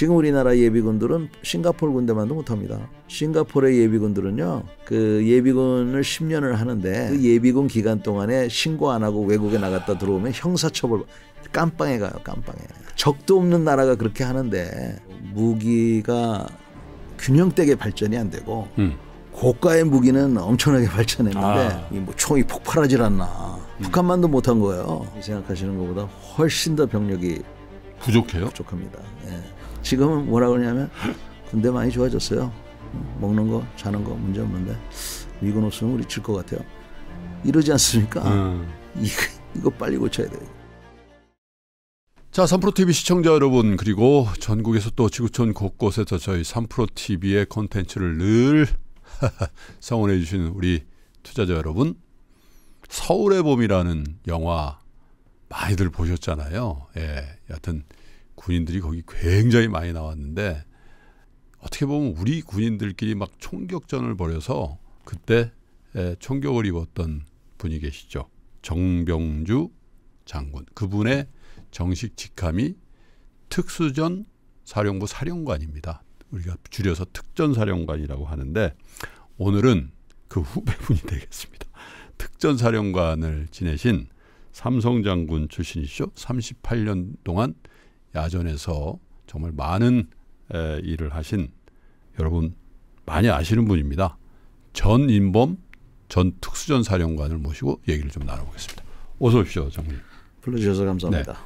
지금 우리나라 예비군들은 싱가포르 군대만도 못합니다. 싱가포르의 예비군들은요, 그 예비군을 10년을 하는데 그 예비군 기간 동안에 신고 안 하고 외국에 나갔다 들어오면 형사처벌 깜빵에 가요, 깜빵에. 적도 없는 나라가 그렇게 하는데 무기가 균형되게 발전이 안 되고 음. 고가의 무기는 엄청나게 발전했는데 아. 이뭐 총이 폭발하질 않나. 음. 북한만도 못한 거예요. 생각하시는 것보다 훨씬 더 병력이 부족해요. 부족합니다. 지금은 뭐라 그러냐면 군대 많이 좋아졌어요. 먹는 거, 자는 거 문제 없는데 미군 없으면 우리 질 것 같아요. 이러지 않습니까? 음. 이거, 이거 빨리 고쳐야 돼요. 자, 삼프로 TV 시청자 여러분 그리고 전국에서 또 지구촌 곳곳에서 저희 삼프로 TV의 컨텐츠를 늘 성원해 주시는 우리 투자자 여러분, 서울의 봄이라는 영화 많이들 보셨잖아요. 예, 여튼 군인들이 거기 굉장히 많이 나왔는데 어떻게 보면 우리 군인들끼리 막 총격전을 벌여서 그때 총격을 입었던 분이 계시죠. 정병주 장군. 그분의 정식 직함이 특수전 사령부 사령관입니다. 우리가 줄여서 특전사령관이라고 하는데 오늘은 그 후배분이 되겠습니다. 특전사령관을 지내신 삼성 장군 출신이시죠. 38년 동안 야전에서 정말 많은 에, 일을 하신 여러분 많이 아시는 분입니다. 전인범 전 특수전 사령관을 모시고 얘기를 좀 나눠보겠습니다. 어서 오십시오, 장님. 불러주셔서 감사합니다. 네.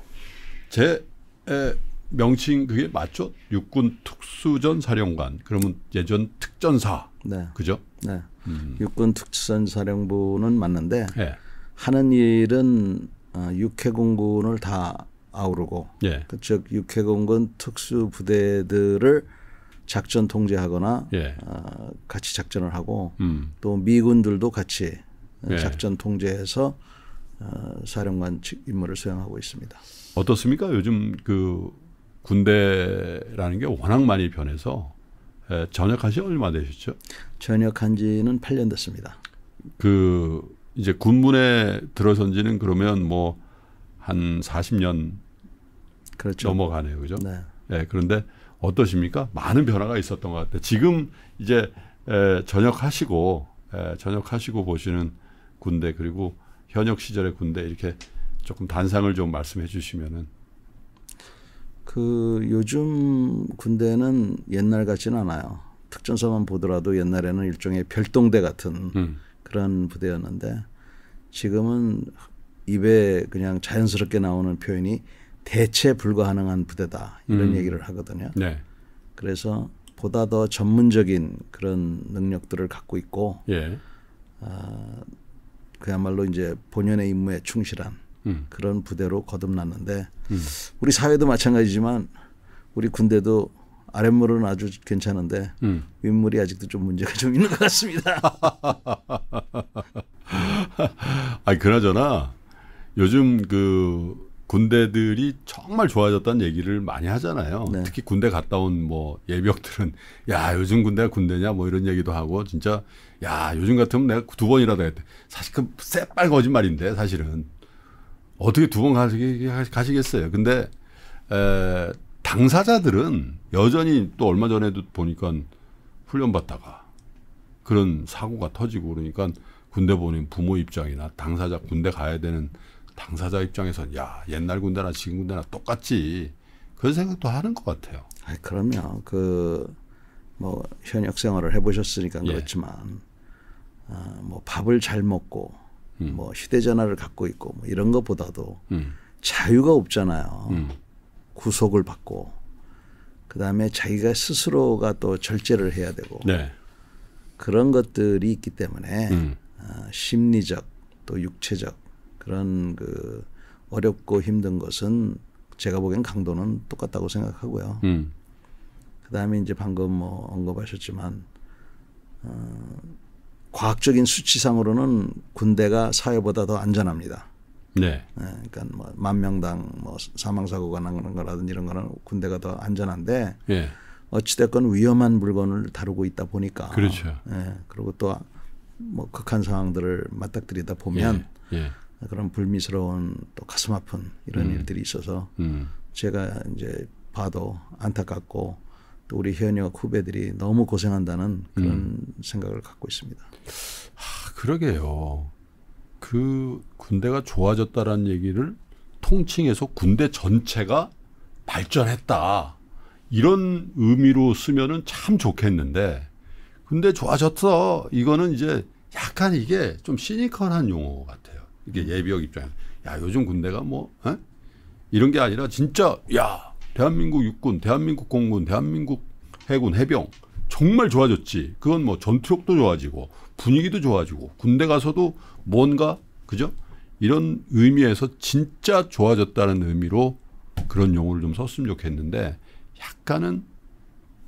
제 에, 명칭 그게 맞죠? 육군 특수전 사령관. 그러면 예전 특전사. 네. 그죠? 네. 음. 육군 특수전 사령부는 맞는데 네. 하는 일은 어, 육해공군을 다 아우르고 예. 즉 그 육해공군 특수부대들을 작전 통제하거나 예. 어, 같이 작전을 하고 음. 또 미군들도 같이 어, 예. 작전 통제해서 어, 사령관 직 임무를 수행하고 있습니다. 어떻습니까? 요즘 그 군대라는 게 워낙 많이 변해서 에, 전역한 지 얼마 되셨죠? 전역한 지는 8년 됐습니다. 그 이제 군문에 들어선지는 그러면 뭐한 40년 그렇죠. 넘어가네요. 그죠? 네. 예, 그런데 어떠십니까? 많은 변화가 있었던 것 같아요. 지금 이제 에, 전역하시고 에, 전역하시고 보시는 군대 그리고 현역 시절의 군대 이렇게 조금 단상을 좀 말씀해 주시면은 그 요즘 군대는 옛날 같지는 않아요. 특전사만 보더라도 옛날에는 일종의 별동대 같은 음. 그런 부대였는데 지금은 입에 그냥 자연스럽게 나오는 표현이 대체 불가능한 부대다 이런 음. 얘기를 하거든요. 네. 그래서 보다 더 전문적인 그런 능력들을 갖고 있고 예. 어, 그야말로 이제 본연의 임무에 충실한 음. 그런 부대로 거듭났는데 음. 우리 사회도 마찬가지지만 우리 군대도 아랫물은 아주 괜찮은데 음. 윗물이 아직도 좀 문제가 좀 있는 것 같습니다. 아니 그나저나 요즘 그 군대들이 정말 좋아졌다는 얘기를 많이 하잖아요. 네. 특히 군대 갔다 온 뭐 예병들은 야 요즘 군대가 군대냐 뭐 이런 얘기도 하고 진짜 야 요즘 같으면 내가 두 번이라도 했대. 사실 그 새빨 거짓말인데 사실은 어떻게 두 번 가시, 가시겠어요. 근데 에, 당사자들은 여전히 또 얼마 전에도 보니까 훈련 받다가 그런 사고가 터지고 그러니까 군대 보낸 부모 입장이나 당사자 군대 가야 되는 당사자 입장에선 야 옛날 군대나 지금 군대나 똑같지 그런 생각도 하는 것 같아요. 아그러면그 뭐 현역 생활을 해보셨으니까 예. 그렇지만 아, 뭐 밥을 잘 먹고 음. 뭐 휴대전화를 갖고 있고 뭐 이런 것보다도 음. 자유가 없잖아요. 음. 구속을 받고 그 다음에 자기가 스스로가 또 절제를 해야 되고 네. 그런 것들이 있기 때문에 음. 어, 심리적 또 육체적 그런 그 어렵고 힘든 것은 제가 보기엔 강도는 똑같다고 생각하고요. 음. 그다음에 이제 방금 뭐 언급하셨지만 어, 과학적인 수치상으로는 군대가 사회보다 더 안전합니다. 네. 네 그러니까 뭐만 명당 뭐 사망 사고가 나는 거라든지 이런 거는 군대가 더 안전한데 예. 어찌됐건 위험한 물건을 다루고 있다 보니까 그렇죠. 예. 그리고 또 뭐 극한 상황들을 맞닥뜨리다 보면 예. 예. 그런 불미스러운 또 가슴 아픈 이런 음. 일들이 있어서 음. 제가 이제 봐도 안타깝고 또 우리 현역 후배들이 너무 고생한다는 그런 음. 생각을 갖고 있습니다. 하, 그러게요. 그 군대가 좋아졌다라는 얘기를 통칭해서 군대 전체가 발전했다. 이런 의미로 쓰면은 참 좋겠는데 군대 좋아졌어. 이거는 이제 약간 이게 좀 시니컬한 용어 같아요. 이게 예비역 입장에서 야 요즘 군대가 뭐 에? 어? 이런 게 아니라 진짜 야 대한민국 육군, 대한민국 공군, 대한민국 해군, 해병 정말 좋아졌지. 그건 뭐 전투력도 좋아지고 분위기도 좋아지고 군대 가서도 뭔가 그죠? 이런 의미에서 진짜 좋아졌다는 의미로 그런 용어를 좀 썼으면 좋겠는데 약간은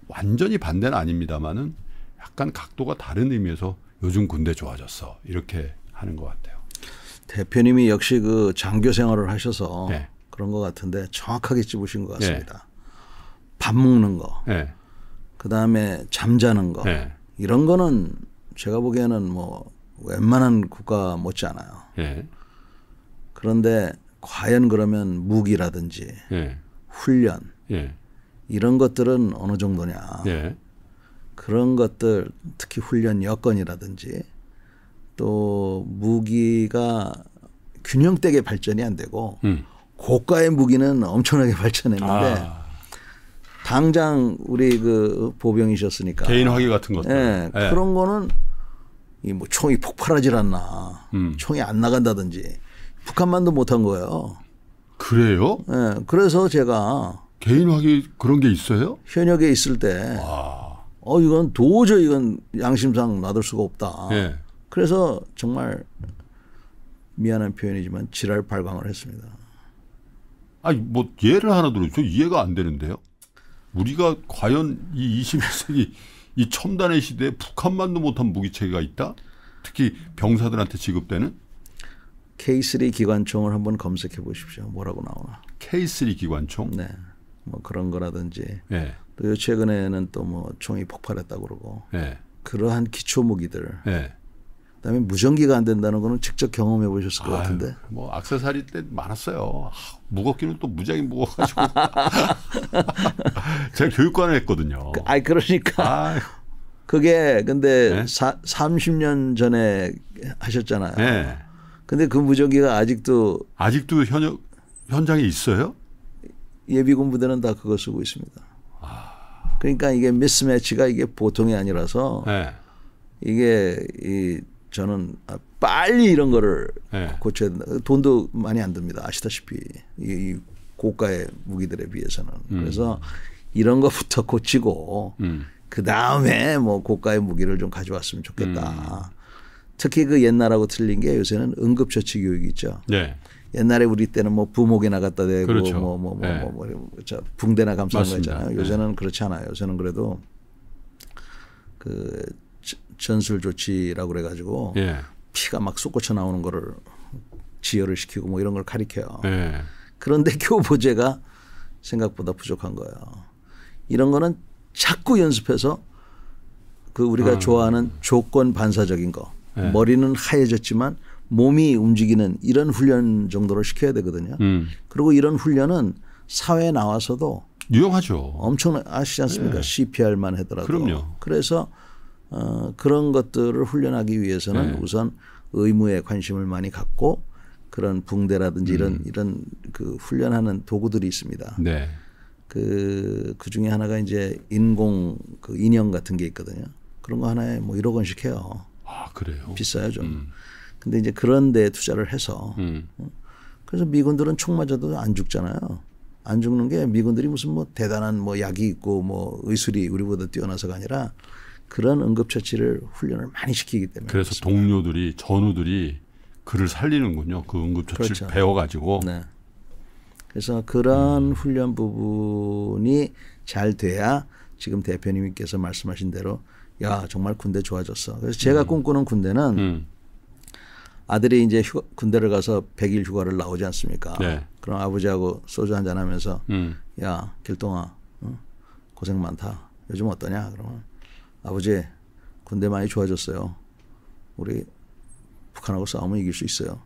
완전히 반대는 아닙니다만은 약간 각도가 다른 의미에서 요즘 군대 좋아졌어 이렇게 하는 것 같아요. 대표님이 역시 그 장교 생활을 하셔서 네. 그런 것 같은데 정확하게 찝으신 것 네. 같습니다. 네. 밥 먹는 거, 네. 그 다음에 잠자는 거 네. 이런 거는 제가 보기에는 뭐 웬만한 국가 못지 않아요. 네. 그런데 과연 그러면 무기라든지 훈련 이런 것들은 어느 정도냐? 그런 것들 특히 훈련 여건이라든지 또 무기가 균형되게 발전이 안 되고 음. 고가의 무기는 엄청나게 발전했는데 아. 당장 우리 그 보병이셨으니까 개인 화기 같은 것들 예, 예. 그런 거는 이 뭐 총이 폭발하지 않나 음. 총이 안 나간다든지 북한만도 못한 거예요. 그래요? 예. 그래서 제가 개인 화기 그런 게 있어요? 현역에 있을 때 와. 어 이건 도저히 이건 양심상 놔둘 수가 없다. 예. 그래서 정말 미안한 표현이지만 지랄 발광을 했습니다. 아니 뭐 예를 하나 들어줘 이해가 안 되는데요. 우리가 과연 이 21세기 이 첨단의 시대에 북한만도 못한 무기 체계가 있다? 특히 병사들한테 지급되는? K3 기관총을 한번 검색해 보십시오. 뭐라고 나오나. K3 기관총? 네. 뭐 그런 거라든지. 네. 또 최근에는 또 뭐 총이 폭발했다 그러고. 네. 그러한 기초 무기들. 네. 예. 그다음에 무전기가 안 된다는 거는 직접 경험해 보셨을 것 아유, 같은데. 뭐 악세사리 때 많았어요. 아, 무겁기는 또 무지하게 무거워가지고. 제가 교육관을 했거든요. 그, 아 그러니까. 아유. 그게 근데 네? 사, 30년 전에 하셨잖아요. 네. 근데 그 무전기가 아직도 아직도 현역 현장에 있어요? 예비군 부대는 다 그거 쓰고 있습니다. 그러니까 이게 미스매치가 이게 보통이 아니라서 네. 이게 이 저는 아, 빨리 이런 거를 네. 고쳐야 된다. 돈도 많이 안 듭니다. 아시다시피 이, 이 고가의 무기들에 비해서는 음. 그래서 이런 것부터 고치고 음. 그 다음에 뭐 고가의 무기를 좀 가져왔으면 좋겠다. 음. 특히 그 옛날하고 틀린 게 요새는 응급처치 교육이 있죠. 네. 옛날에 우리 때는 뭐 부목이나 갔다 대고 그렇죠. 뭐, 뭐, 뭐, 네. 뭐, 뭐, 뭐, 뭐, 붕대나 감싸는 거잖아요. 있 요새는 네. 그렇지 않아요. 요새는 그래도 그 전술 조치라고 그래가지고 예. 피가 막 쏟고쳐 나오는 거를 지혈을 시키고 뭐 이런 걸 가리켜요. 예. 그런데 교보제가 생각보다 부족한 거예요. 이런 거는 자꾸 연습해서 그 우리가 아. 좋아하는 조건 반사적인 거 예. 머리는 하얘졌지만 몸이 움직이는 이런 훈련 정도를 시켜야 되거든요. 음. 그리고 이런 훈련은 사회에 나와서도 유용하죠. 엄청 아시지 않습니까? 예. CPR만 해더라도. 그럼요. 그래서 어, 그런 것들을 훈련하기 위해서는 네. 우선 의무에 관심을 많이 갖고 그런 붕대라든지 음. 이런 이런 그 훈련하는 도구들이 있습니다. 네. 그, 그 중에 하나가 이제 인공 그 인형 같은 게 있거든요. 그런 거 하나에 뭐 1억 원씩 해요. 아, 그래요? 비싸요, 좀. 음. 근데 이제 그런 데 투자를 해서. 음. 어, 그래서 미군들은 총 맞아도 안 죽잖아요. 안 죽는 게 미군들이 무슨 뭐 대단한 뭐 약이 있고 뭐 의술이 우리보다 뛰어나서가 아니라 그런 응급처치를 훈련을 많이 시키기 때문에 그래서 그렇습니다. 동료들이 전우들이 그를 살리는군요. 그 응급처치를 그렇죠. 배워가지고. 네. 그래서 그런 음. 훈련 부분이 잘 돼야 지금 대표님께서 말씀하신 대로 야 정말 군대 좋아졌어. 그래서 제가 음. 꿈꾸는 군대는 음. 아들이 이제 휴가, 군대를 가서 100일 휴가를 나오지 않습니까? 네. 그럼 아버지하고 소주 한잔 하면서 음. 야 길동아 응? 어, 고생 많다. 요즘 어떠냐? 그러면 아버지 군대 많이 좋아졌어요. 우리 북한하고 싸우면 이길 수 있어요.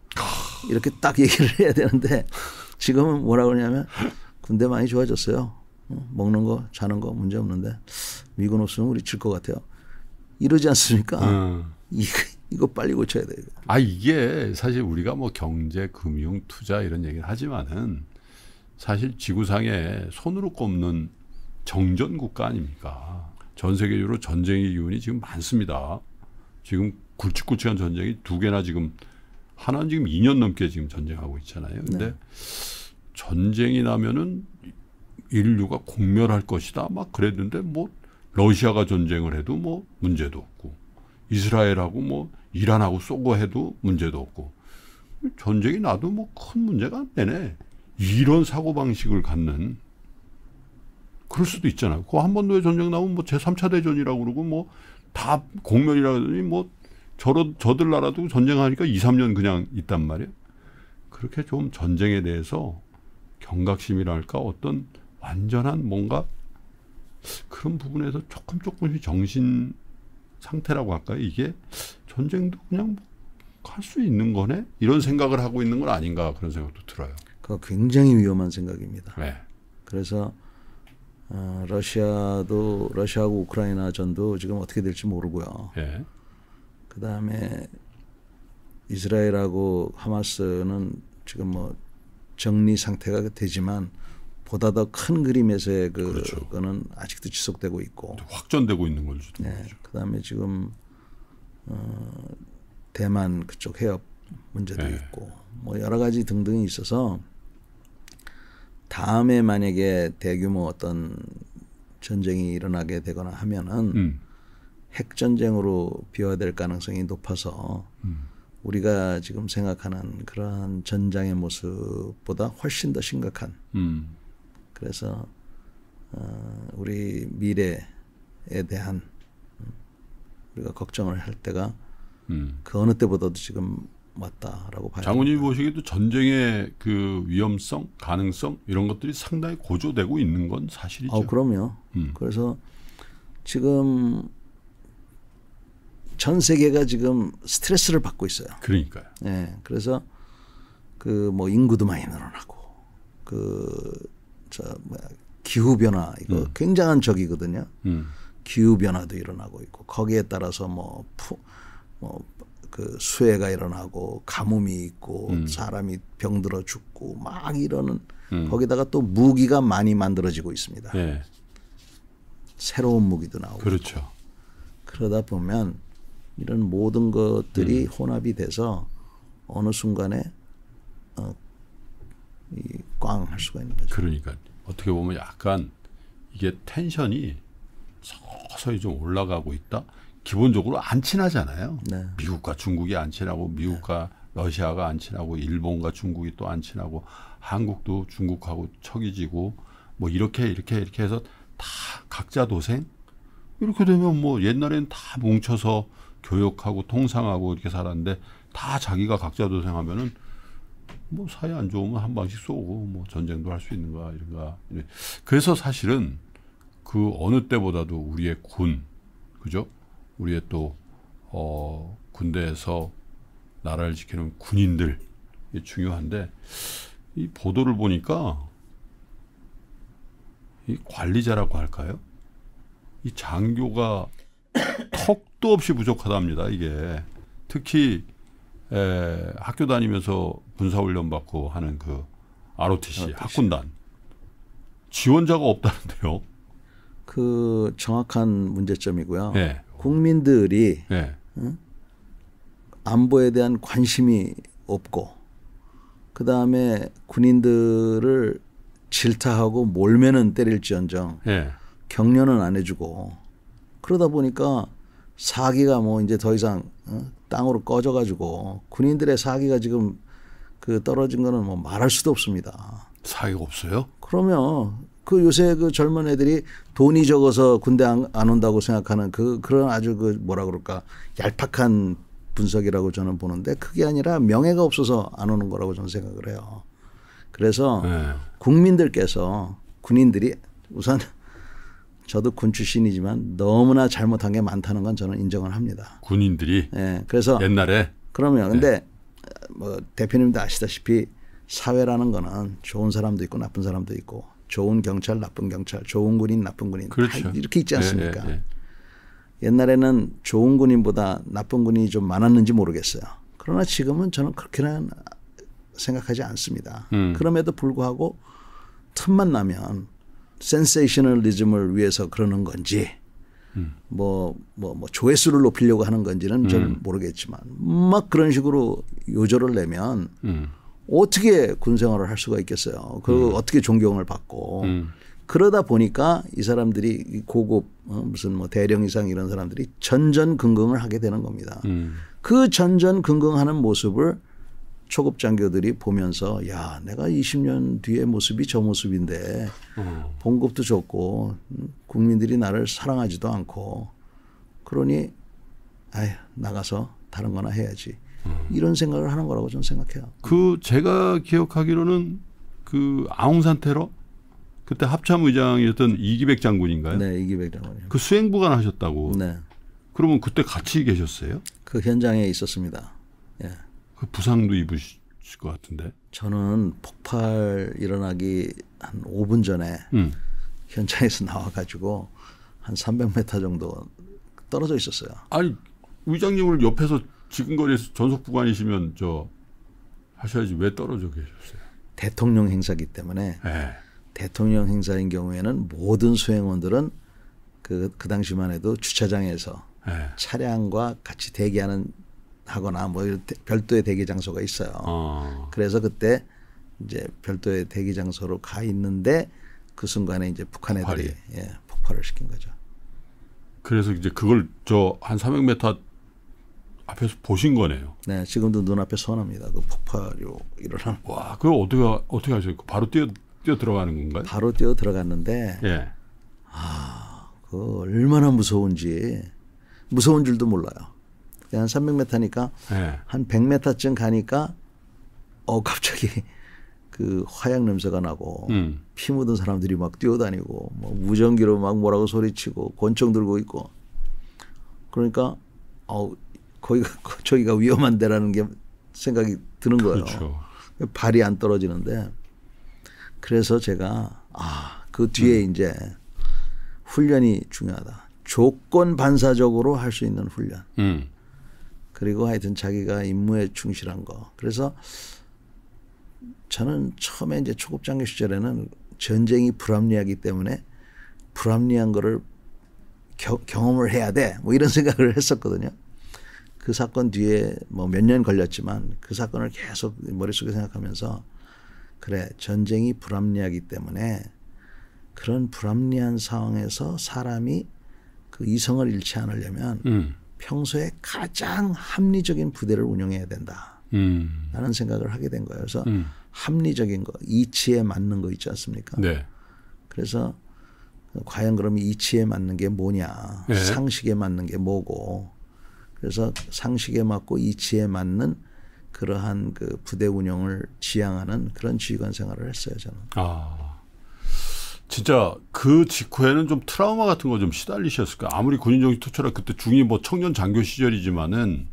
이렇게 딱 얘기를 해야 되는데 지금은 뭐라 그러냐면 군대 많이 좋아졌어요. 먹는 거 자는 거 문제 없는데 미군 없으면 우리 질 것 같아요. 이러지 않습니까? 음. 이거, 이거 빨리 고쳐야 돼요. 아 이게 사실 우리가 뭐 경제, 금융, 투자 이런 얘기를 하지만은 사실 지구상에 손으로 꼽는 정전 국가 아닙니까? 전 세계적으로 전쟁의 기운이 지금 많습니다. 지금 굵직굵직한 전쟁이 두 개나 지금 하나는 지금 2년 넘게 지금 전쟁하고 있잖아요. 근데 네. 전쟁이 나면은 인류가 공멸할 것이다 막 그랬는데 뭐 러시아가 전쟁을 해도 뭐 문제도 없고 이스라엘하고 뭐 이란하고 쏘고 해도 문제도 없고 전쟁이 나도 뭐 큰 문제가 안 되네. 이런 사고 방식을 갖는 그럴 수도 있잖아요. 그한반도에 전쟁 나면뭐 제3차 대전이라고 그러고 뭐 다 공멸이라더니 뭐 저러, 저들 나라도 전쟁하니까 2, 3년 그냥 있단 말이에요. 그렇게 좀 전쟁에 대해서 경각심이랄까 어떤 완전한 뭔가 그런 부분에서 조금 조금씩 정신 상태라고 할까요? 이게 전쟁도 그냥 할수 뭐 있는 거네? 이런 생각을 하고 있는 건 아닌가 그런 생각도 들어요. 그 굉장히 위험한 생각입니다. 네. 그래서 어, 러시아도 러시아하고 우크라이나 전도 지금 어떻게 될지 모르고요. 예. 그 다음에 이스라엘하고 하마스는 지금 뭐 정리 상태가 되지만 보다 더 큰 그림에서의 그 그렇죠. 거는 아직도 지속되고 있고 확전되고 있는 걸죠. 네. 예. 그다음에 지금 어, 대만 그쪽 해협 문제도 예. 있고 뭐 여러 가지 등등이 있어서 다음에 만약에 대규모 어떤 전쟁이 일어나게 되거나 하면은 음. 핵 전쟁으로 비화될 가능성이 높아서 음. 우리가 지금 생각하는 그러한 전장의 모습보다 훨씬 더 심각한. 음. 그래서 어, 우리 미래에 대한 음, 우리가 걱정을 할 때가 음. 그 어느 때보다도 지금 맞다라고 봐요. 장군이 보시기에도 전쟁의 그 위험성, 가능성 이런 것들이 상당히 고조되고 있는 건 사실이죠. 어, 그럼요. 음. 그래서 지금 전 세계가 지금 스트레스를 받고 있어요. 그러니까요. 예. 네, 그래서 그 뭐 인구도 많이 늘어나고 그 저 뭐야 기후 변화 이거 음. 굉장한 적이거든요. 음. 기후 변화도 일어나고 있고 거기에 따라서 뭐, 뭐그 수해가 일어나고 가뭄이 있고 음. 사람이 병들어 죽고 막 이러는 음. 거기다가 또 무기가 많이 만들어지고 있습니다. 네. 새로운 무기도 나오고. 그렇죠. 그러다 보면 이런 모든 것들이 음. 혼합이 돼서 어느 순간에 어, 꽝할 수가 있는 거죠. 그러니까 어떻게 보면 약간 이게 텐션이 서서히 좀 올라가고 있다. 기본적으로 안 친하잖아요. 네. 미국과 중국이 안 친하고 미국과 러시아가 안 친하고 일본과 중국이 또 안 친하고 한국도 중국하고 척이지고 뭐 이렇게 이렇게 이렇게 해서 다 각자 도생 이렇게 되면 뭐옛날에는다 뭉쳐서 교역하고 통상하고 이렇게 살았는데 다 자기가 각자 도생하면은 뭐 사이 안 좋으면 한 방씩 쏘고 뭐 전쟁도 할 수 있는가 이런가 그래서 사실은 그 어느 때보다도 우리의 군 그죠 우리의 또 어, 군대에서 나라를 지키는 군인들이 중요한데 이 보도를 보니까 이 관리자라고 할까요? 이 장교가 턱도 없이 부족하답니다. 이게 특히 에, 학교 다니면서 군사훈련 받고 하는 그 ROTC, ROTC. 학군단 지원자가 없다는데요. 그 정확한 문제점이고요. 네. 국민들이 네. 안보에 대한 관심이 없고 그 다음에 군인들을 질타하고 몰면은 때릴지언정 네. 격려는 안 해주고 그러다 보니까 사기가 뭐 이제 더 이상 땅으로 꺼져가지고 군인들의 사기가 지금 그 떨어진 거는 뭐 말할 수도 없습니다. 사기가 없어요? 그러면 그 요새 그 젊은 애들이 돈이 적어서 군대 안, 안, 온다고 생각하는 그 그런 아주 그 뭐라 그럴까 얄팍한 분석이라고 저는 보는데 그게 아니라 명예가 없어서 안 오는 거라고 저는 생각을 해요. 그래서 네. 국민들께서 군인들이 우선 저도 군 출신이지만 너무나 잘못한 게 많다는 건 저는 인정을 합니다. 군인들이. 예. 네, 그래서 옛날에. 그러면 네. 근데 뭐 대표님도 아시다시피 사회라는 거는 좋은 사람도 있고 나쁜 사람도 있고 좋은 경찰, 나쁜 경찰, 좋은 군인, 나쁜 군인 그렇죠. 이렇게 있지 예, 않습니까? 예, 예, 예. 옛날에는 좋은 군인보다 나쁜 군인이 좀 많았는지 모르겠어요. 그러나 지금은 저는 그렇게는 생각하지 않습니다. 음. 그럼에도 불구하고 틈만 나면 센세이셔널리즘을 위해서 그러는 건지 뭐 뭐뭐 음. 뭐, 뭐, 뭐 조회수를 높이려고 하는 건지는 음. 잘 모르겠지만 막 그런 식으로 요절을 내면 음. 어떻게 군생활을 할 수가 있겠어요. 그 음. 어떻게 존경을 받고. 음. 그러다 보니까 이 사람들이 고급 어, 무슨 뭐 대령 이상 이런 사람들이 전전긍긍을 하게 되는 겁니다. 음. 그 전전긍긍하는 모습을 초급 장교들이 보면서 야 내가 20년 뒤의 모습이 저 모습인데 어. 봉급도 좋고 음, 국민들이 나를 사랑하지도 않고 그러니 아휴 나가서 다른 거나 해야지. 이런 생각을 하는 거라고 저는 생각해요. 그 제가 기억하기로는 그 아웅산 테러 그때 합참 의장이었던 이기백 장군인가요? 네, 이기백 장군이요. 그 수행부관 하셨다고. 네. 그러면 그때 같이 계셨어요? 그 현장에 있었습니다. 예. 그 부상도 입으실 것 같은데. 저는 폭발 일어나기 한 5분 전에 음. 현장에서 나와가지고 한 300m 정도 떨어져 있었어요. 아니 의장님을 옆에서 지금 거리 전속 부관이시면 저 하셔야지 왜 떨어져 계셨어요? 대통령 행사기 때문에 네. 대통령 행사인 경우에는 모든 수행원들은 그, 그 당시만 해도 주차장에서 네. 차량과 같이 대기하는 하거나 뭐 별도의 대기 장소가 있어요. 어. 그래서 그때 이제 별도의 대기 장소로 가 있는데 그 순간에 이제 북한 애들이 예, 폭발을 시킨 거죠. 그래서 이제 그걸 저 한 300m 앞에서 보신 거네요. 네, 지금도 눈앞에 선합니다. 그 폭발이 일어난. 와, 그 어떻게 어떻게 하셨고 그 바로 뛰어 뛰어 들어가는 건가요? 바로 뛰어 들어갔는데. 예. 아, 그 얼마나 무서운지 무서운 줄도 몰라요. 한 300m니까 예. 한 100m쯤 가니까 어 갑자기 그 화약 냄새가 나고 음. 피 묻은 사람들이 막 뛰어다니고 뭐 무전기로 막 뭐라고 소리치고 권총 들고 있고 그러니까 어우 거기가 저기가 위험한 데라는 게 생각이 드는 거예요. 그렇죠. 발이 안 떨어지는데 그래서 제가 아 그 뒤에 음. 이제 훈련이 중요하다. 조건 반사적으로 할 수 있는 훈련. 음. 그리고 하여튼 자기가 임무에 충실한 거. 그래서 저는 처음에 이제 초급장교 시절에는 전쟁이 불합리하기 때문에 불합리한 거를 겨, 경험을 해야 돼. 뭐 이런 생각을 했었거든요. 그 사건 뒤에 뭐 몇 년 걸렸지만 그 사건을 계속 머릿속에 생각하면서 그래 전쟁이 불합리하기 때문에 그런 불합리한 상황에서 사람이 그 이성을 잃지 않으려면 음. 평소에 가장 합리적인 부대를 운영해야 된다. 음. 라는 생각을 하게 된 거예요. 그래서 음. 합리적인 거, 이치에 맞는 거 있지 않습니까? 네. 그래서 과연 그러면 이치에 맞는 게 뭐냐, 네. 상식에 맞는 게 뭐고, 그래서 상식에 맞고 이치에 맞는 그러한 그 부대 운영을 지향하는 그런 지휘관 생활을 했어요 저는. 아 진짜 그 직후에는 좀 트라우마 같은 거 좀 시달리셨을까? 아무리 군인 정신 투철라 그때 중이 뭐 청년 장교 시절이지만은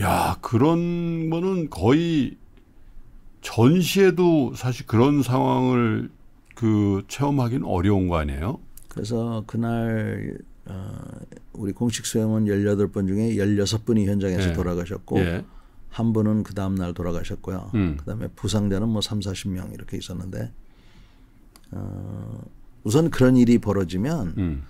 야 그런 거는 거의 전시에도 사실 그런 상황을 그 체험하기는 어려운 거 아니에요? 그래서 그날 어, 우리 공식 수행원 18분 중에 16분이 현장에서 예. 돌아가셨고 예. 한 분은 그 다음 날 돌아가셨고요. 음. 그다음에 부상자는 뭐 3, 40명 이렇게 있었는데 어, 우선 그런 일이 벌어지면 음.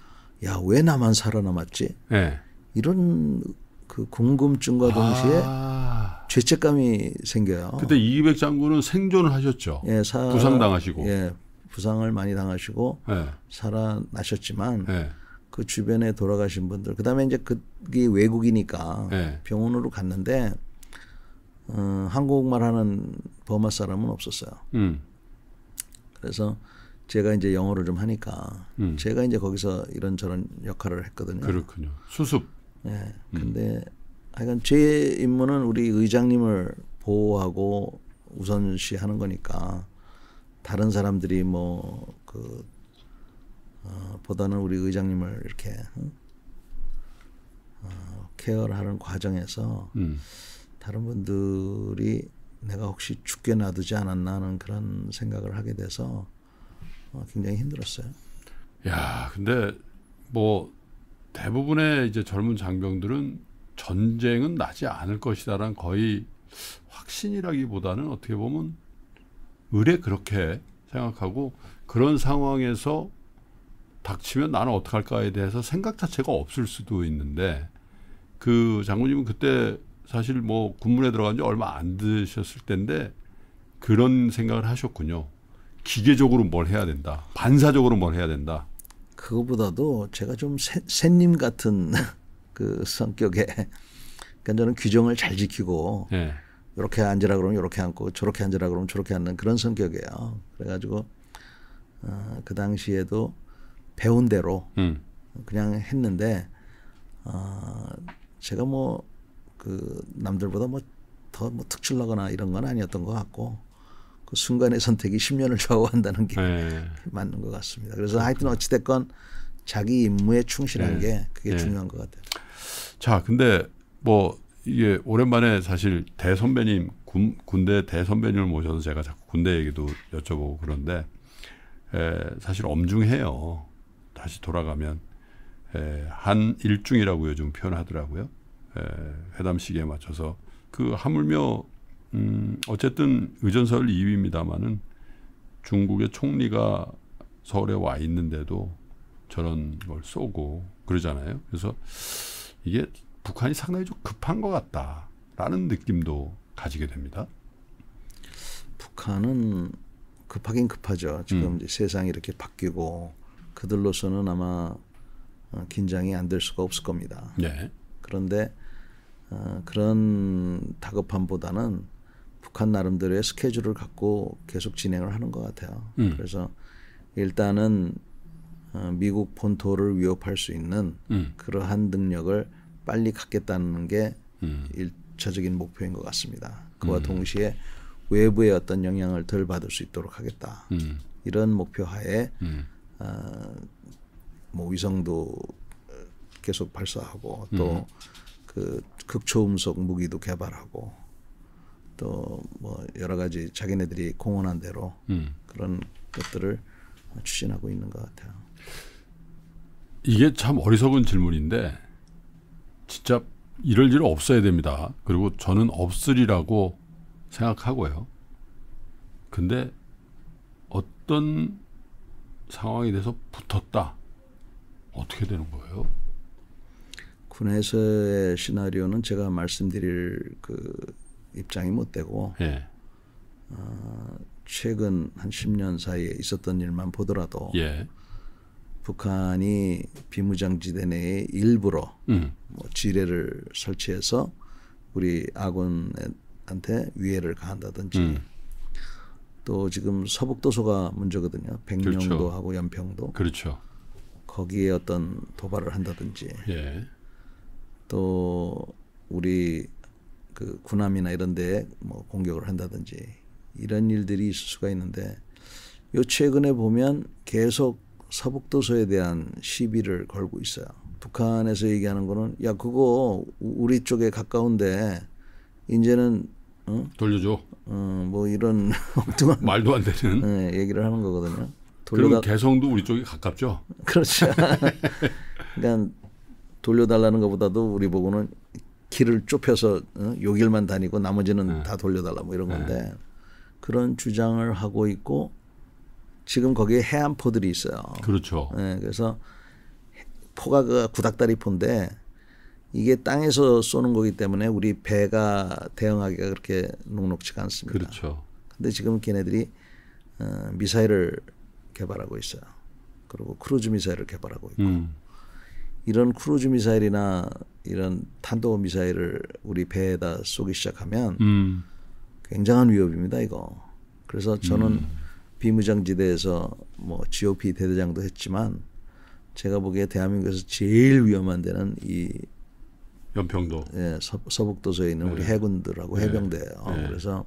야, 왜 나만 살아남았지? 예. 이런 그 궁금증과 동시에 아. 죄책감이 생겨요. 그때 이백 장군은 생존을 하셨죠. 예, 사, 부상당하시고. 예, 부상을 많이 당하시고 예. 살아나셨지만 예. 그 주변에 돌아가신 분들 그다음에 이제 그게 외국이니까 네. 병원으로 갔는데 어, 한국말 하는 버마 사람은 없었어요. 음. 그래서 제가 이제 영어를 좀 하니까 음. 제가 이제 거기서 이런저런 역할을 했거든요. 그렇군요. 수습. 네. 근데 하여간 제 임무는 우리 의장님을 보호하고 우선시하는 거니까 다른 사람들이 뭐그 어, 보다는 우리 의장님을 이렇게 어, 어 케어를 하는 과정에서 음. 다른 분들이 내가 혹시 죽게 놔두지 않았나 하는 그런 생각을 하게 돼서 어, 굉장히 힘들었어요. 야, 근데 뭐 대부분의 이제 젊은 장병들은 전쟁은 나지 않을 것이다란 거의 확신이라기보다는 어떻게 보면 의뢰 그렇게 생각하고 그런 상황에서 닥치면 나는 어떡할까에 대해서 생각 자체가 없을 수도 있는데 그 장군님은 그때 사실 뭐 군문에 들어간 지 얼마 안 되셨을 텐데 그런 생각을 하셨군요. 기계적으로 뭘 해야 된다. 반사적으로 뭘 해야 된다. 그거보다도 제가 좀 새, 새님 같은 그 성격에 그러니까 저는 규정을 잘 지키고 네. 예. 이렇게 앉으라 그러면 이렇게 앉고 저렇게 앉으라 그러면 저렇게 앉는 그런 성격이에요. 그래가지고 어, 그 당시에도 배운 대로 음. 그냥 했는데 어, 제가 뭐 그 남들보다 뭐 더 뭐 특출나거나 이런 건 아니었던 것 같고 그 순간의 선택이 10년을 좌우한다는 게 네. 맞는 것 같습니다. 그래서 하여튼 어찌 됐건 자기 임무에 충실한 네. 게 그게 네. 중요한 것 같아요. 자, 근데 뭐 이게 오랜만에 사실 대선배님 군, 군대 대선배님을 모셔서 제가 자꾸 군대 얘기도 여쭤보고 그런데 에, 사실 엄중해요. 다시 돌아가면 에, 한 일중이라고 요즘 표현하더라고요. 에, 회담 시기에 맞춰서 그 하물며 음, 어쨌든 의전설 2위입니다마는 중국의 총리가 서울에 와 있는데도 저런 걸 쏘고 그러잖아요. 그래서 이게 북한이 상당히 좀 급한 것 같다라는 느낌도 가지게 됩니다. 북한은 급하긴 급하죠. 지금 음. 세상이 이렇게 바뀌고 그들로서는 아마 어, 긴장이 안 될 수가 없을 겁니다. 네. 그런데 어, 그런 다급함보다는 북한 나름대로의 스케줄을 갖고 계속 진행을 하는 것 같아요. 음. 그래서 일단은 어, 미국 본토를 위협할 수 있는 음. 그러한 능력을 빨리 갖겠다는 게 음. 일차적인 목표인 것 같습니다. 그와 음. 동시에 외부의 어떤 영향을 덜 받을 수 있도록 하겠다. 음. 이런 목표 하에 음. 어, 뭐 위성도 계속 발사하고 또그 음. 극초음속 무기도 개발하고 또 뭐 여러 가지 자기네들이 공헌한 대로 음. 그런 것들을 추진하고 있는 것 같아요. 이게 참 어리석은 질문인데 진짜 이럴 일 없어야 됩니다. 그리고 저는 없으리라고 생각하고요. 근데 어떤 상황이 돼서 붙었다. 어떻게 되는 거예요? 군에서의 시나리오는 제가 말씀드릴 그 입장이 못 되고 예. 어, 최근 한 10년 사이에 있었던 일만 보더라도 예. 북한이 비무장지대 내에 일부러 음. 뭐 지뢰를 설치해서 우리 아군한테 위해를 가한다든지 음. 또 지금 서북도서가 문제거든요. 백령도 그렇죠. 하고 연평도. 그렇죠. 거기에 어떤 도발을 한다든지. 예. 또 우리 그 군함이나 이런 데에 뭐 공격을 한다든지 이런 일들이 있을 수가 있는데 요 최근에 보면 계속 서북도서에 대한 시비를 걸고 있어요. 북한에서 얘기하는 거는 야 그거 우리 쪽에 가까운데 이제는 응? 돌려줘. 어, 뭐 이런 엉뚱한 말도 안 되는 네, 얘기를 하는 거거든요. 돌려다... 그럼 개성도 우리 쪽이 가깝죠. 그렇죠. 그러니까 돌려달라는 것보다도 우리 보고는 길을 좁혀서 어? 요길만 다니고 나머지는 네. 다 돌려달라 뭐 이런 네. 건데 네. 그런 주장을 하고 있고 지금 거기에 해안포들이 있어요. 그렇죠. 네, 그래서 포가 그 구닥다리 포인데 이게 땅에서 쏘는 거기 때문에 우리 배가 대응하기가 그렇게 녹록치가 않습니다. 그렇죠. 근데 지금 걔네들이 어, 미사일을 개발하고 있어요. 그리고 크루즈 미사일을 개발하고 있고 음. 이런 크루즈 미사일이나 이런 탄도 미사일을 우리 배에다 쏘기 시작하면 음. 굉장한 위협입니다 이거. 그래서 저는 음. 비무장지대에서 뭐 GOP 대대장도 했지만 제가 보기에 대한민국에서 제일 위험한 데는 이 연평도. 예, 서, 북도서에 있는 우리 네. 해군들하고 네. 해병대. 어, 네. 그래서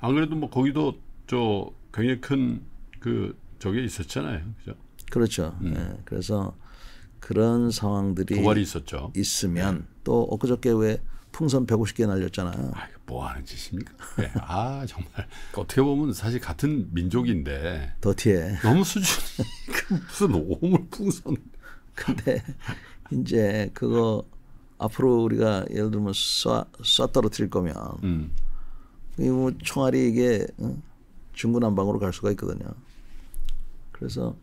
안 그래도 뭐 거기도 저 굉장히 큰 그 저게 있었잖아요. 그죠? 그렇죠. 음. 예, 그래서 그런 상황들이 도발이 있었죠. 있으면 또 엊그저께 왜 풍선 150개 날렸잖아요. 아, 뭐 하는 짓입니까? 네. 아, 정말. 어떻게 보면 사실 같은 민족인데. 더티에. 너무 수준이 무슨 오물 풍선. 근데 이제 그거 앞으로 우리가 예를 들면 쏴, 쏴 떨어뜨릴 거면 음. 이뭐 총알이 이게 응? 어? 중구난방으로 갈 수가 있거든요. 그래서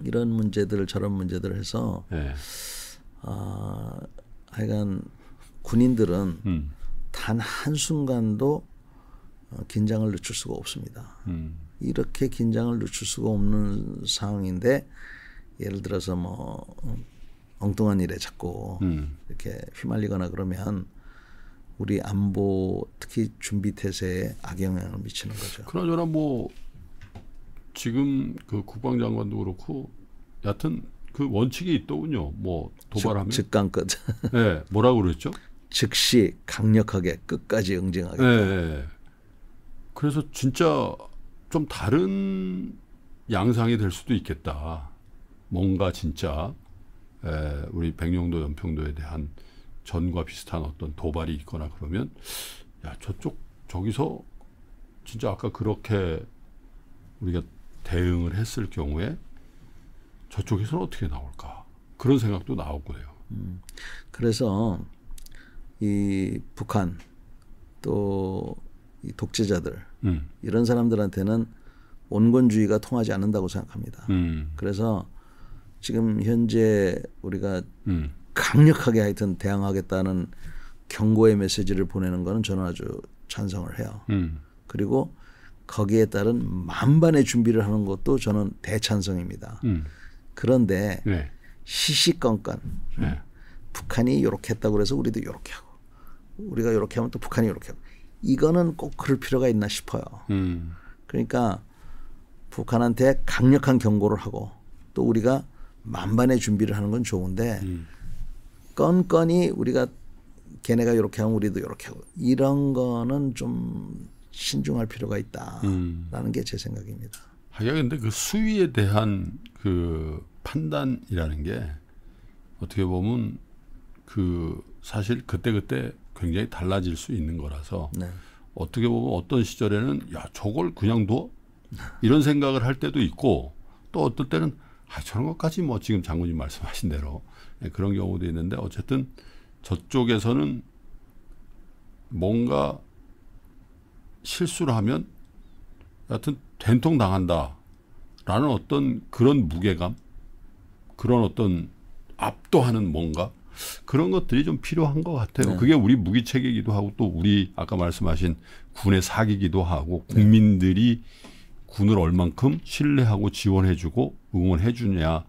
이런 문제들 저런 문제들을 해서 네. 아 하여간 군인들은 음. 단한 순간도 어, 긴장을 늦출 수가 없습니다. 음. 이렇게 긴장을 늦출 수가 없는 상황인데 예를 들어서 뭐 음, 엉뚱한 일에 자꾸 음. 이렇게 휘말리거나 그러면 우리 안보 특히 준비 태세에 악영향을 미치는 거죠. 그나저나 뭐 지금 그 국방장관도 그렇고 여하튼 그 원칙이 있더군요. 뭐 도발하면 즉, 강껏 네, 뭐라고 그랬죠? 즉시 강력하게 끝까지 응징하겠다. 네, 네, 네. 그래서 진짜 좀 다른 양상이 될 수도 있겠다. 뭔가 진짜 우리 백령도 연평도에 대한 전과 비슷한 어떤 도발이 있거나 그러면 야 저쪽 저기서 진짜 아까 그렇게 우리가 대응을 했을 경우에 저쪽에서는 어떻게 나올까 그런 생각도 나오고 해요. 음. 그래서 이 북한 또 이 독재자들 음. 이런 사람들한테는 온건주의가 통하지 않는다고 생각합니다. 음. 그래서 지금 현재 우리가 음. 강력하게 하여튼 대항하겠다는 경고의 메시지를 보내는 거는 저는 아주 찬성을 해요. 음. 그리고 거기에 따른 만반의 준비를 하는 것도 저는 대찬성입니다. 음. 그런데 네. 시시건건 네. 북한이 이렇게 했다고 그래서 우리도 이렇게 하고 우리가 이렇게 하면 또 북한이 이렇게 하고 이거는 꼭 그럴 필요가 있나 싶어요. 음. 그러니까 북한한테 강력한 경고를 하고 또 우리가 만반의 준비를 하는 건 좋은데 음. 건건이 우리가 걔네가 이렇게 하면 우리도 이렇게 하고 이런 거는 좀 신중할 필요가 있다라는 음. 게제 생각입니다. 하여간 근데 그 수위에 대한 그 판단이라는 게 어떻게 보면 그 사실 그때그때 굉장히 달라질 수 있는 거라서 네. 어떻게 보면 어떤 시절에는 야 저걸 그냥 둬 이런 생각을 할 때도 있고 또 어떨 때는 아, 저런 것까지 뭐 지금 장군님 말씀하신 대로 네, 그런 경우도 있는데 어쨌든 저쪽에서는 뭔가 실수를 하면 하여튼 된통 당한다라는 어떤 그런 무게감 그런 어떤 압도하는 뭔가 그런 것들이 좀 필요한 것 같아요. 네. 그게 우리 무기체계이기도 하고 또 우리 아까 말씀하신 군의 사기기도 하고 국민들이 군을 얼만큼 신뢰하고 지원해주고 응원해 주냐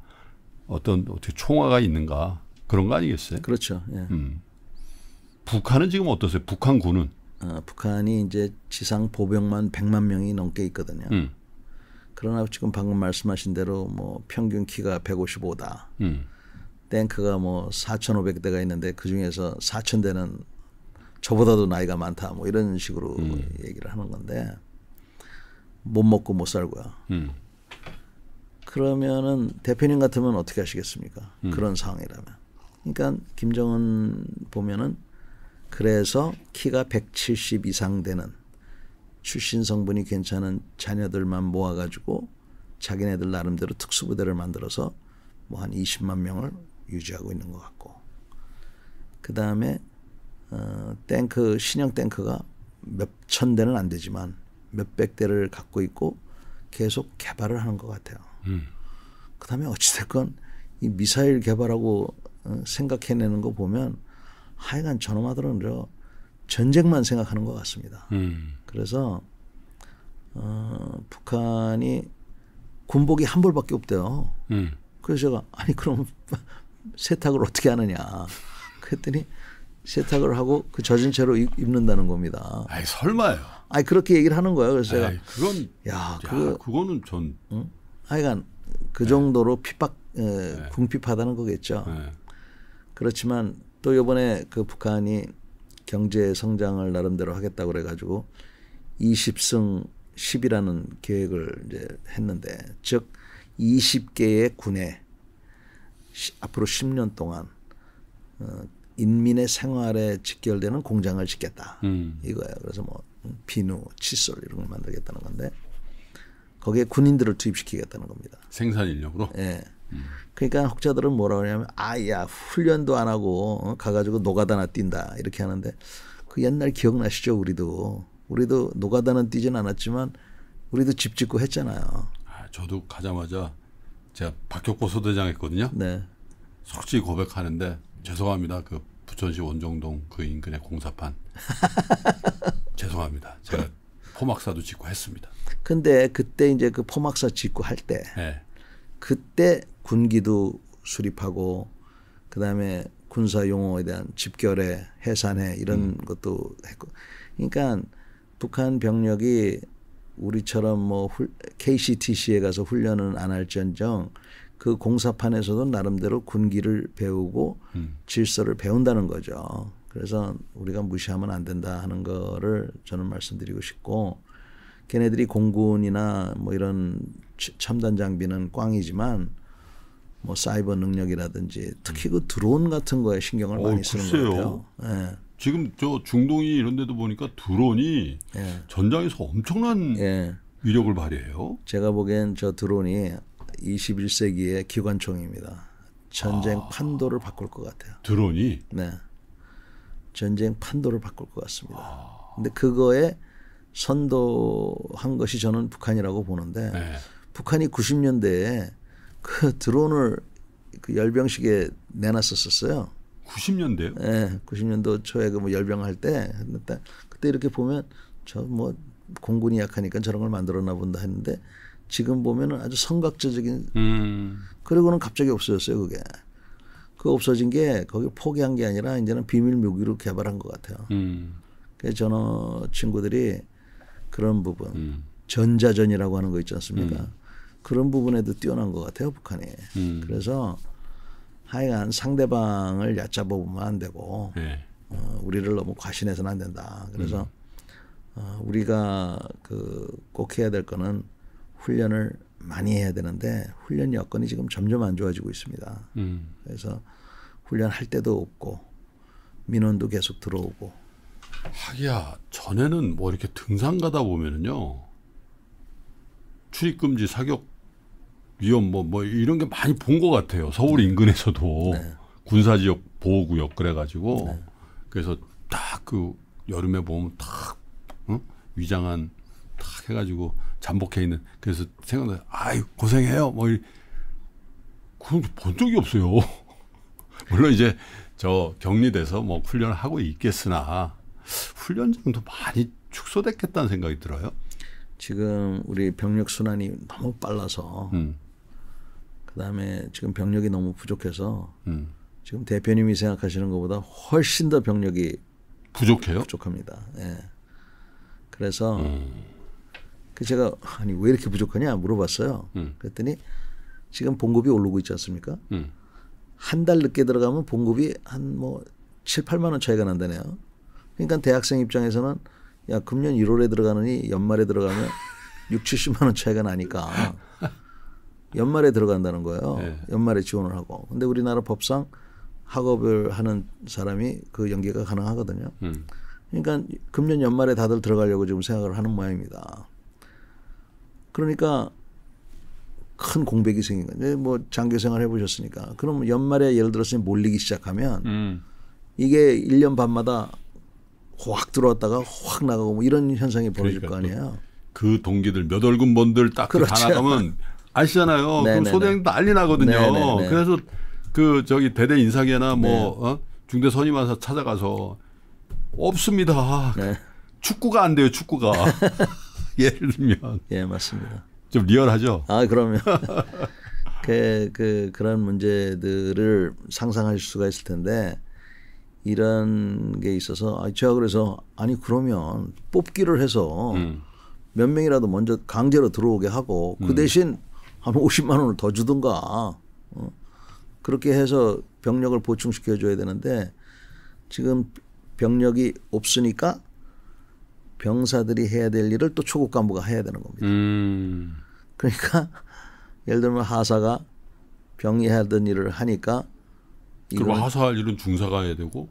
어떤 어떻게 총화가 있는가 그런 거 아니겠어요? 그렇죠. 예. 음. 북한은 지금 어떠세요? 북한군은 어, 북한이 이제 지상 보병만 100만 명이 넘게 있거든요. 음. 그러나 지금 방금 말씀하신 대로 뭐 평균 키가 155다. 음. 탱크가 뭐 4,500대가 있는데 그 중에서 4,000대는 저보다도 나이가 많다. 뭐 이런 식으로 음. 얘기를 하는 건데 못 먹고 못 살고요. 음. 그러면은 대표님 같으면 어떻게 하시겠습니까? 음. 그런 상황이라면. 그러니까 김정은 보면은 그래서 키가 170 이상 되는 출신 성분이 괜찮은 자녀들만 모아가지고 자기네들 나름대로 특수부대를 만들어서 뭐 한 20만 명을 유지하고 있는 것 같고 그 다음에 어, 탱크 신형 탱크가 몇 천 대는 안 되지만 몇백 대를 갖고 있고 계속 개발을 하는 것 같아요. 그다음에 어찌됐건 이 미사일 개발하고 어, 생각해내는 거 보면 하여간 저놈 아들은 저 전쟁만 생각하는 것 같습니다. 음. 그래서 어, 북한이 군복이 한 벌밖에 없대요. 음. 그래서 제가 아니 그럼 세탁을 어떻게 하느냐 그랬더니 세탁을 하고 그 젖은 채로 입는다는 겁니다. 아니 설마요. 아니 그렇게 얘기를 하는 거예요. 그래서 제가 그건 야, 야 그거, 그거는 전 응? 하여간 그 네. 정도로 핍박 에, 네. 궁핍하다는 거겠죠. 네. 그렇지만 또 이번에 그 북한이 경제 성장을 나름대로 하겠다고 그래가지고 20승 10이라는 계획을 이제 했는데 즉 20개의 군에 시, 앞으로 10년 동안 어, 인민의 생활에 직결되는 공장을 짓겠다 음. 이거예요. 그래서 뭐 음, 비누, 칫솔 이런 걸 만들겠다는 건데 거기에 군인들을 투입시키겠다는 겁니다. 생산 인력으로? 예. 음. 그러니까 혹자들은 뭐라 그러냐면 아야 훈련도 안 하고 어? 가가지고 노가다나 뛴다 이렇게 하는데 그 옛날 기억나시죠 우리도 우리도 노가다는 뛰진 않았지만 우리도 집 짓고 했잖아요. 아, 저도 가자마자 제가 박격보 소대장 했거든요. 네. 솔직히 고백하는데 죄송합니다. 그 부천시 원정동 그 인근의 공사판 죄송합니다. 제가 포막사도 짓고 했습니다. 근데 그때 이제 그 포막사 짓고 할때 네. 예. 그때 군기도 수립하고 그다음에 군사 용어에 대한 집결에 해산해 이런 음. 것도 했고 그러니까 북한 병력이 우리처럼 뭐 KCTC에 가서 훈련은 안 할지언정 그 공사판에서도 나름대로 군기를 배우고 음. 질서를 배운다는 거죠. 그래서 우리가 무시하면 안 된다 하는 거를 저는 말씀드리고 싶고 걔네들이 공군이나 뭐 이런 첨단 장비는 꽝이지만 뭐 사이버 능력이라든지 특히 그 드론 같은 거에 신경을 어, 많이 쓰는 글쎄요. 것 같아요. 예. 지금 저 중동이 이런 데도 보니까 드론이 예. 전장에서 엄청난 예. 위력을 발휘해요. 제가 보기엔 저 드론이 21세기의 기관총입니다. 전쟁 아. 판도를 바꿀 것 같아요. 드론이? 네. 전쟁 판도를 바꿀 것 같습니다. 근데 그거에 선도한 것이 저는 북한이라고 보는데 네. 북한이 90년대에 그 드론을 그 열병식에 내놨었었어요. 90년대요? 예, 네, 90년도 초에 그 뭐 열병할 때 그때, 그때 이렇게 보면 저 뭐 공군이 약하니까 저런 걸 만들었나 본다 했는데 지금 보면은 아주 성각적인 음. 그리고는 갑자기 없어졌어요 그게. 그 없어진 게 거기 포기한 게 아니라 이제는 비밀 묘기로 개발한 것 같아요. 음. 그래서 저는 친구들이 그런 부분 음. 전자전이라고 하는 거 있지 않습니까? 음. 그런 부분에도 뛰어난 것 같아요 북한이. 음. 그래서 하여간 상대방을 얕잡아보면 안 되고 네. 어, 우리를 너무 과신해서는 안 된다. 그래서 음. 어, 우리가 그꼭 해야 될 거는 훈련을 많이 해야 되는데 훈련 여건이 지금 점점 안 좋아지고 있습니다. 음. 그래서 훈련할 때도 없고 민원도 계속 들어오고. 하기야 전에는 뭐 이렇게 등산 가다 보면은요 출입 금지 사격 위험 뭐뭐 뭐 이런 게 많이 본 것 같아요. 서울 네. 인근에서도 네. 군사 지역 보호 구역 그래가지고 네. 그래서 딱 그 여름에 보면 딱 응? 위장한 탁 해가지고 잠복해 있는 그래서 생각나 아유 고생해요 뭐 이, 그건 본 적이 없어요. 물론 이제 저 격리돼서 뭐 훈련을 하고 있겠으나 훈련장도 많이 축소됐겠다는 생각이 들어요. 지금 우리 병력 순환이 너무 빨라서 음. 그다음에 지금 병력이 너무 부족해서 음. 지금 대표님이 생각하시는 것보다 훨씬 더 병력이 부족해요? 부족합니다. 예. 그래서 음. 그 제가 아니 왜 이렇게 부족하냐 물어봤어요. 음. 그랬더니 지금 봉급이 오르고 있지 않습니까? 음. 한달 늦게 들어가면 봉급이 한뭐 7, 8만 원 차이가 난다네요. 그러니까 대학생 입장에서는 야 금년 1월에 들어가느니 연말에 들어가면 6, 70만 원 차이가 나니까 연말에 들어간다는 거예요. 네. 연말에 지원을 하고. 근데 우리나라 법상 학업을 하는 사람이 그 연계가 가능하거든요. 음. 그러니까 금년 연말에 다들 들어가려고 지금 생각을 하는 모양입니다. 그러니까 큰 공백이 생긴 거데뭐 네, 장교 생활 해보셨으니까 그럼 연말에 예를 들어서 몰리기 시작하면 음. 이게 1년 반마다 확 들어왔다가 확 나가고 뭐 이런 현상이 벌어질 그러니까 거 아니에요. 그 동기들 몇 월급 번들 딱 그 그렇죠. 나가면 아시잖아요. 그럼 소대장 난리 나거든요. 네네네. 그래서 그 저기 대대 인사계나 뭐 네. 어? 중대 선임하사 찾아가서 없습니다. 네. 축구가 안 돼요. 축구가. 예를 들면. 예, 맞습니다. 좀 리얼하죠? 아, 그러면. 그, 그, 그런 문제들을 상상할 수가 있을 텐데 이런 게 있어서 아, 제가 그래서 아니, 그러면 뽑기를 해서 음. 몇 명이라도 먼저 강제로 들어오게 하고 그 음. 대신 한 50만 원을 더 주든가 어? 그렇게 해서 병력을 보충시켜 줘야 되는데 지금 병력이 없으니까 병사들이 해야 될 일을 또 초급 간부가 해야 되는 겁니다. 음. 그러니까 예를 들면 하사가 병이 하던 일을 하니까 그럼 하사할 일은 중사가 해야 되고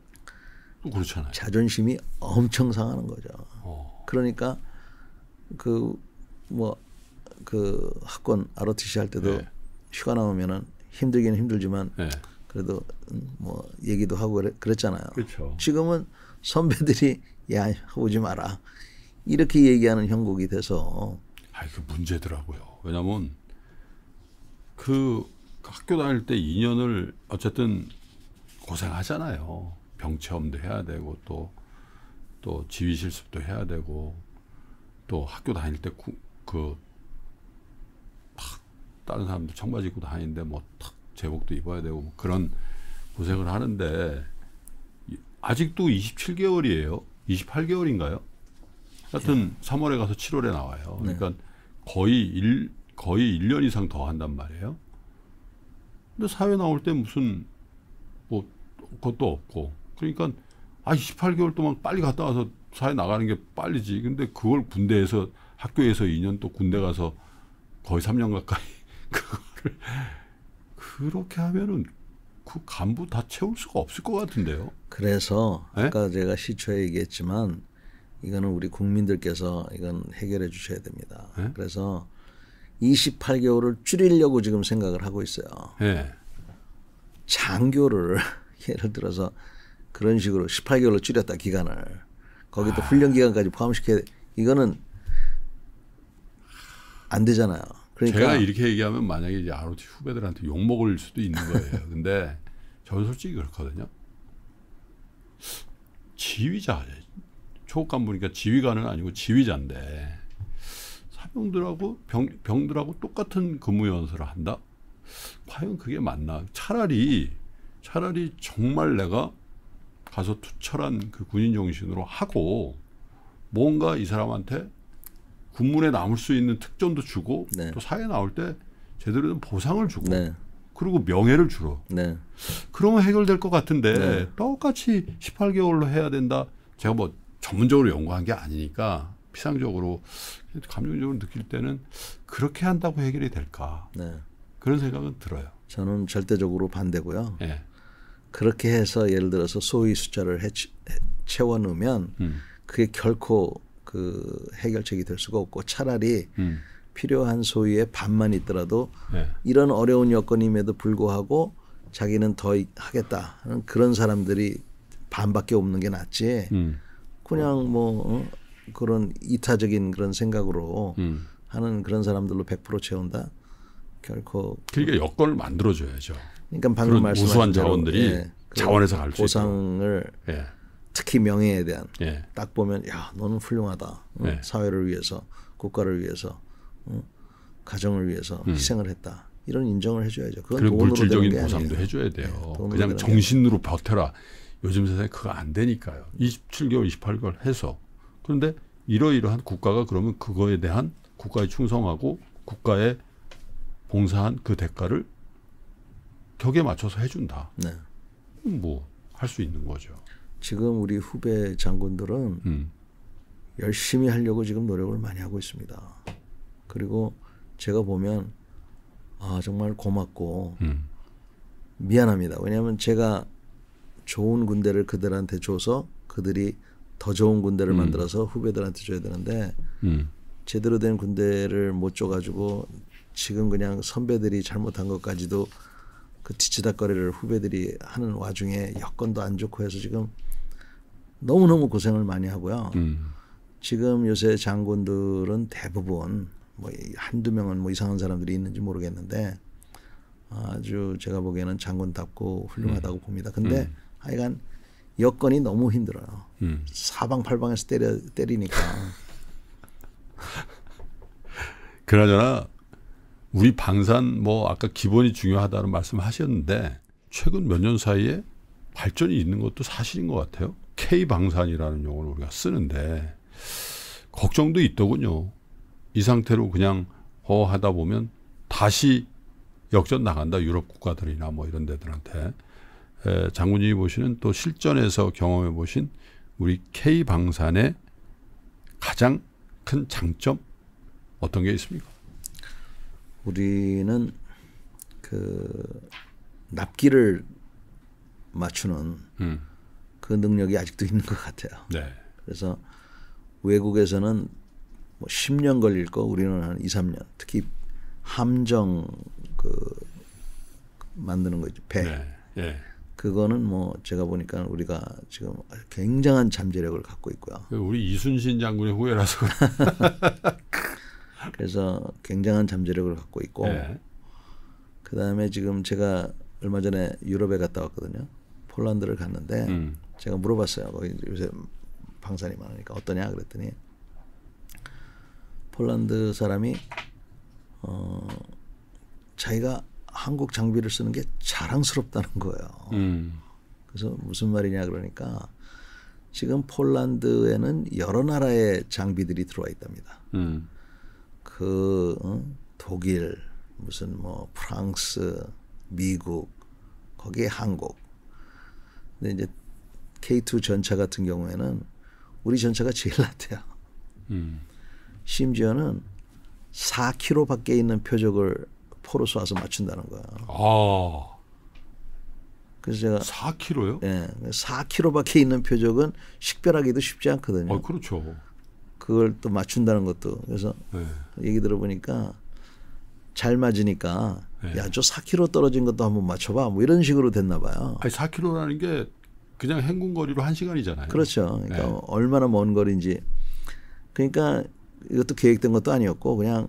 또 그렇잖아요. 자존심이 엄청 상하는 거죠. 어. 그러니까 그 뭐그 뭐 그 학권 ROTC 할 때도 네. 휴가 나오면은 힘들긴 힘들지만 네. 그래도 음 뭐 얘기도 하고 그랬잖아요. 그렇죠. 지금은 선배들이 야 오지 마라 이렇게 얘기하는 형국이 돼서 아 이게 문제더라고요. 왜냐면 그 학교 다닐 때 2년을 어쨌든 고생하잖아요. 병체험도 해야 되고 또 또 지휘 실습도 해야 되고 또 학교 다닐 때그 다른 사람들 청바지 입고 다니는데 뭐탁 제복도 입어야 되고 뭐 그런 고생을 하는데 아직도 27개월이에요. 28개월인가요? 하여튼 예. 3월에 가서 7월에 나와요. 네. 그러니까 네. 거의 일 거의 1년 이상 더 한단 말이에요. 근데 사회 나올 때 무슨 뭐 그것도 없고 그러니까 아 18개월 동안 빨리 갔다 와서 사회 나가는 게 빨리지. 근데 그걸 군대에서 학교에서 2년 또 군대 가서 거의 3년 가까이 그거를 그렇게 하면은 그 간부 다 채울 수가 없을 것 같은데요. 그래서 예? 아까 제가 시초에 얘기했지만 이거는 우리 국민들께서 이건 해결해 주셔야 됩니다. 네? 그래서 28개월을 줄이려고 지금 생각을 하고 있어요. 네. 장교를 예를 들어서 그런 식으로 18개월로 줄였다 기간을 거기또 아. 훈련 기간까지 포함시켜 야 이거는 안 되잖아요. 그러니까 제가 이렇게 얘기하면 만약에 이제 ROT 후배들한테 욕 먹을 수도 있는 거예요. 근데 저는 솔직히 그렇거든요. 지휘자 초급 간부니까 지휘관은 아니고 지휘자인데 사병들하고 병, 병들하고 똑같은 근무 연설을 한다? 과연 그게 맞나? 차라리 차라리 정말 내가 가서 투철한 그 군인 정신으로 하고 뭔가 이 사람한테 군문에 남을 수 있는 특전도 주고 네. 또 사회 나올 때 제대로 된 보상을 주고 네. 그리고 명예를 주러 네. 그러면 해결될 것 같은데 네. 똑같이 18개월로 해야 된다. 제가 뭐 전문적으로 연구한 게 아니니까 피상적으로 감정적으로 느낄 때는 그렇게 한다고 해결이 될까 네. 그런 생각은 들어요. 저는 절대적으로 반대고요. 네. 그렇게 해서 예를 들어서 소위 숫자를 해치, 채워 놓으면 음. 그게 결코 그 해결책이 될 수가 없고 차라리 음. 필요한 소위의 반만 있더라도 네. 이런 어려운 여건임에도 불구하고 자기는 더 하겠다 하는 그런 사람들이 반밖에 없는 게 낫지. 음. 그냥 뭐 어? 그런 이타적인 그런 생각으로 음. 하는 그런 사람들로 100% 채운다? 결코 그러니까 여건을 만들어줘야죠. 그러니까 방금 말씀하신 우수한 자원들이 예, 그 자원에서 갈 수 있고 보상을 예. 특히 명예에 대한 예. 딱 보면 야 너는 훌륭하다 응? 예. 사회를 위해서 국가를 위해서 응? 가정을 위해서 음. 희생을 했다 이런 인정을 해줘야죠. 그건 그리고 물질적인 보상도 예, 해줘야 돼요. 그냥 정신으로 버텨라. 요즘 세상에 그거 안 되니까요. 27개월, 28개월 해서. 그런데 이러이러한 국가가 그러면 그거에 대한 국가에 충성하고 국가에 봉사한 그 대가를 격에 맞춰서 해준다. 네. 뭐 할 수 있는 거죠. 지금 우리 후배 장군들은 음. 열심히 하려고 지금 노력을 많이 하고 있습니다. 그리고 제가 보면 아 정말 고맙고 음. 미안합니다. 왜냐하면 제가 좋은 군대를 그들한테 줘서 그들이 더 좋은 군대를 음. 만들어서 후배들한테 줘야 되는데 음. 제대로 된 군대를 못 줘가지고 지금 그냥 선배들이 잘못한 것까지도 그 뒤치다거리를 후배들이 하는 와중에 여건도 안 좋고 해서 지금 너무너무 고생을 많이 하고요. 음. 지금 요새 장군들은 대부분 뭐 한두 명은 뭐 이상한 사람들이 있는지 모르겠는데 아주 제가 보기에는 장군답고 훌륭하다고 음. 봅니다. 근데 음. 하여간 여건이 너무 힘들어요. 음. 사방팔방에서 때려 때리니까. 그러잖아 우리 방산 뭐 아까 기본이 중요하다는 말씀하셨는데 최근 몇 년 사이에 발전이 있는 것도 사실인 것 같아요. K 방산이라는 용어를 우리가 쓰는데 걱정도 있더군요. 이 상태로 그냥 허하다 보면 다시 역전 나간다 유럽 국가들이나 뭐 이런 데들한테 장군님이 보시는 또 실전에서 경험해 보신 우리 K 방산의 가장 큰 장점 어떤 게 있습니까? 우리는 그 납기를 맞추는 음. 그 능력이 아직도 있는 것 같아요. 네. 그래서 외국에서는 뭐 10년 걸릴 거 우리는 한 2, 3년. 특히 함정 그 만드는 거 있죠. 배. 네. 네. 그거는 뭐 제가 보니까 우리가 지금 굉장한 잠재력을 갖고 있고요. 그 우리 이순신 장군의 후예라서. 그래서 굉장한 잠재력을 갖고 있고 네. 그다음에 지금 제가 얼마 전에 유럽에 갔다 왔거든요. 폴란드를 갔는데 음. 제가 물어봤어요. 거기 요새 방산이 많으니까 어떠냐 그랬더니 폴란드 사람이 어 자기가 한국 장비를 쓰는 게 자랑스럽다는 거예요. 음. 그래서 무슨 말이냐 그러니까 지금 폴란드에는 여러 나라의 장비들이 들어와 있답니다. 음. 그 응? 어, 독일, 무슨 뭐 프랑스, 미국, 거기에 한국. 근데 이제 K2 전차 같은 경우에는 우리 전차가 제일 낫대요. 음. 심지어는 4km 밖에 있는 표적을 포로 스와서 맞춘다는 거야. 아. 그래서 제가 4kg요? 예. 4kg밖에 있는 표적은 식별하기도 쉽지 않거든요. 아, 그렇죠. 그걸 또 맞춘다는 것도 그래서 네. 얘기 들어보니까 잘 맞으니까 네. 야저 4kg 떨어진 것도 한번 맞춰봐 뭐 이런 식으로 됐나 봐요. 아니 4kg라는 게 그냥 행군 거리로 한 시간이잖아요. 그렇죠. 그러니까 네. 얼마나 먼 거리인지 그러니까 이것도 계획된 것도 아니었고 그냥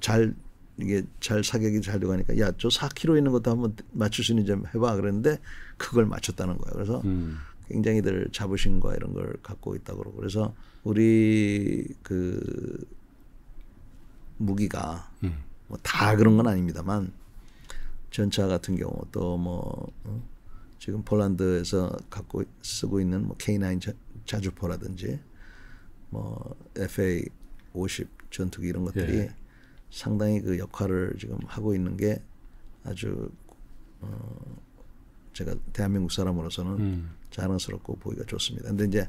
잘 이게 잘 사격이 잘 되고 하니까야저 4kg 있는 것도 한번 맞출 수 있는 좀 해봐 그랬는데 그걸 맞췄다는 거예요. 그래서 음. 굉장히들 자부심과 이런 걸 갖고 있다 그러고 그래서 우리 그 무기가 음. 뭐다 그런 건 아닙니다만 전차 같은 경우 또뭐 어? 지금 폴란드에서 갖고 쓰고 있는 뭐 K9 자, 자주포라든지 뭐 FA 50 전투기 이런 것들이 예. 상당히 그 역할을 지금 하고 있는 게 아주 어 제가 대한민국 사람으로서는 음. 자랑스럽고 보기가 좋습니다. 근데 이제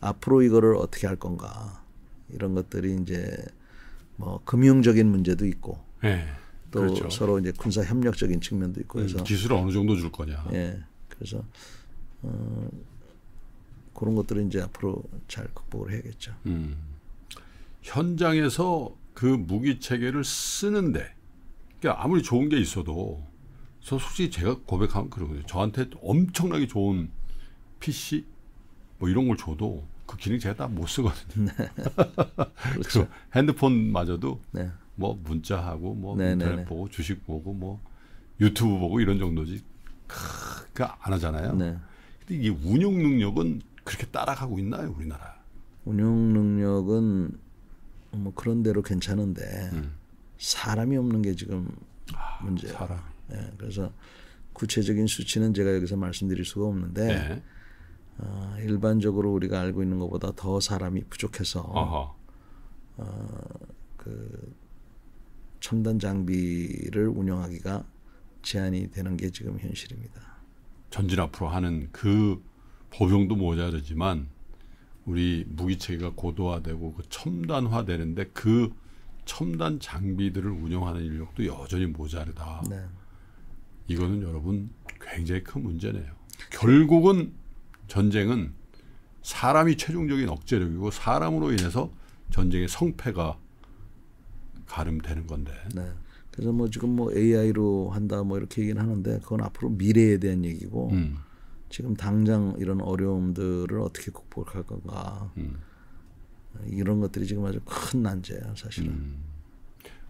앞으로 이거를 어떻게 할 건가 이런 것들이 이제 뭐 금융적인 문제도 있고 네, 또 그렇죠. 서로 이제 군사 협력적인 측면도 있고 음, 해서 기술을 어느 정도 줄 거냐. 예. 그래서 어 그런 것들은 이제 앞으로 잘 극복을 해야겠죠. 음. 현장에서 그 무기 체계를 쓰는데 그러니까 아무리 좋은 게 있어도 저 솔직히 제가 고백하면 그러거든요. 저한테 엄청나게 좋은 PC 뭐 이런 걸 줘도 그 기능 제가 다 못 쓰거든요. 네. 그렇죠. 핸드폰마저도 네. 뭐 문자하고 뭐 네, 네 인터넷 네. 보고 주식 보고 뭐 유튜브 보고 이런 정도지 그니까 안 하잖아요. 네. 근데 이 운용 능력은 그렇게 따라가고 있나요, 우리나라? 운용 능력은 뭐 그런 대로 괜찮은데 음. 사람이 없는 게 지금 문제예요. 아, 사람. 예, 그래서 구체적인 수치는 제가 여기서 말씀드릴 수가 없는데 네. 어, 일반적으로 우리가 알고 있는 것보다 더 사람이 부족해서 어, 그 첨단 장비를 운영하기가 제한이 되는 게 지금 현실입니다. 전진 앞으로 하는 그 법용도 모자르지만 우리 무기 체계가 고도화되고 그 첨단화되는데 그 첨단 장비들을 운영하는 인력도 여전히 모자르다. 네. 이거는 여러분 굉장히 큰 문제네요. 결국은 전쟁은 사람이 최종적인 억제력이고 사람으로 인해서 전쟁의 성패가 가름되는 건데. 네. 그래서 뭐 지금 뭐 AI로 한다 뭐 이렇게 얘기는 하는데 그건 앞으로 미래에 대한 얘기고 음. 지금 당장 이런 어려움들을 어떻게 극복할 건가 음. 이런 것들이 지금 아주 큰 난제야 사실은. 음.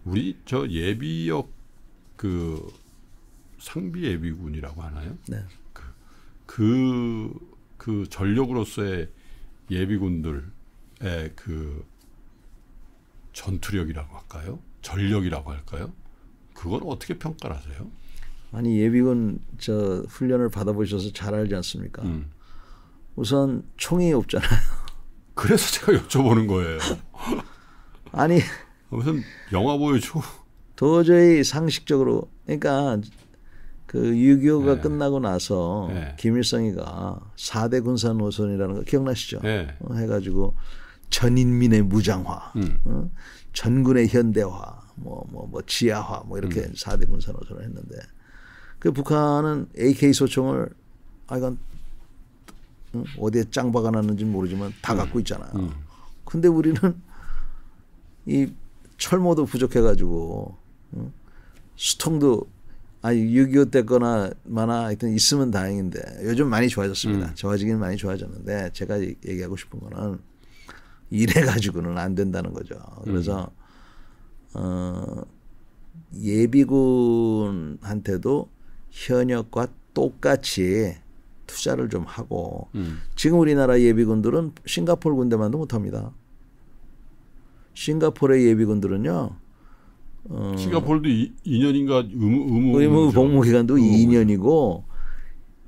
우리 저 예비역 그 상비 예비군이라고 하나요? 네. 그, 그, 그 전력으로서의 예비군들의 그 전투력이라고 할까요? 전력이라고 할까요? 그걸 어떻게 평가하세요? 아니 예비군 저 훈련을 받아보셔서 잘 알지 않습니까? 음. 우선 총이 없잖아요. 그래서 제가 여쭤보는 거예요. 아니 무슨 영화 보여줘? 도저히 상식적으로 그러니까 그 6.25가 네. 끝나고 나서 네. 김일성이가 4대 군사 노선이라는 거 기억나시죠? 네. 어, 해가지고 전인민의 무장화, 음. 어? 전군의 현대화, 뭐 뭐뭐 뭐, 뭐 지하화 뭐 이렇게 음. 4대 군사 노선을 했는데 그 북한은 AK 소총을 아 이건 음, 어디에 짱박아 놨는지 모르지만 다 음. 갖고 있잖아. 음. 근데 우리는 이 철모도 부족해가지고 음, 수통도 아니 6.25 때거나 마나 하여튼 있으면 다행인데 요즘 많이 좋아졌습니다. 음. 좋아지긴 많이 좋아졌는데 제가 얘기하고 싶은 거는 이래 가지고는 안 된다는 거죠. 그래서 음. 어 예비군한테도 현역과 똑같이 투자를 좀 하고 음. 지금 우리나라 예비군들은 싱가폴 군대만도 못합니다. 싱가폴의 예비군들은요. 어, 싱가폴도 2년인가 의무, 의무, 의무 복무 기간도 의무 2년이고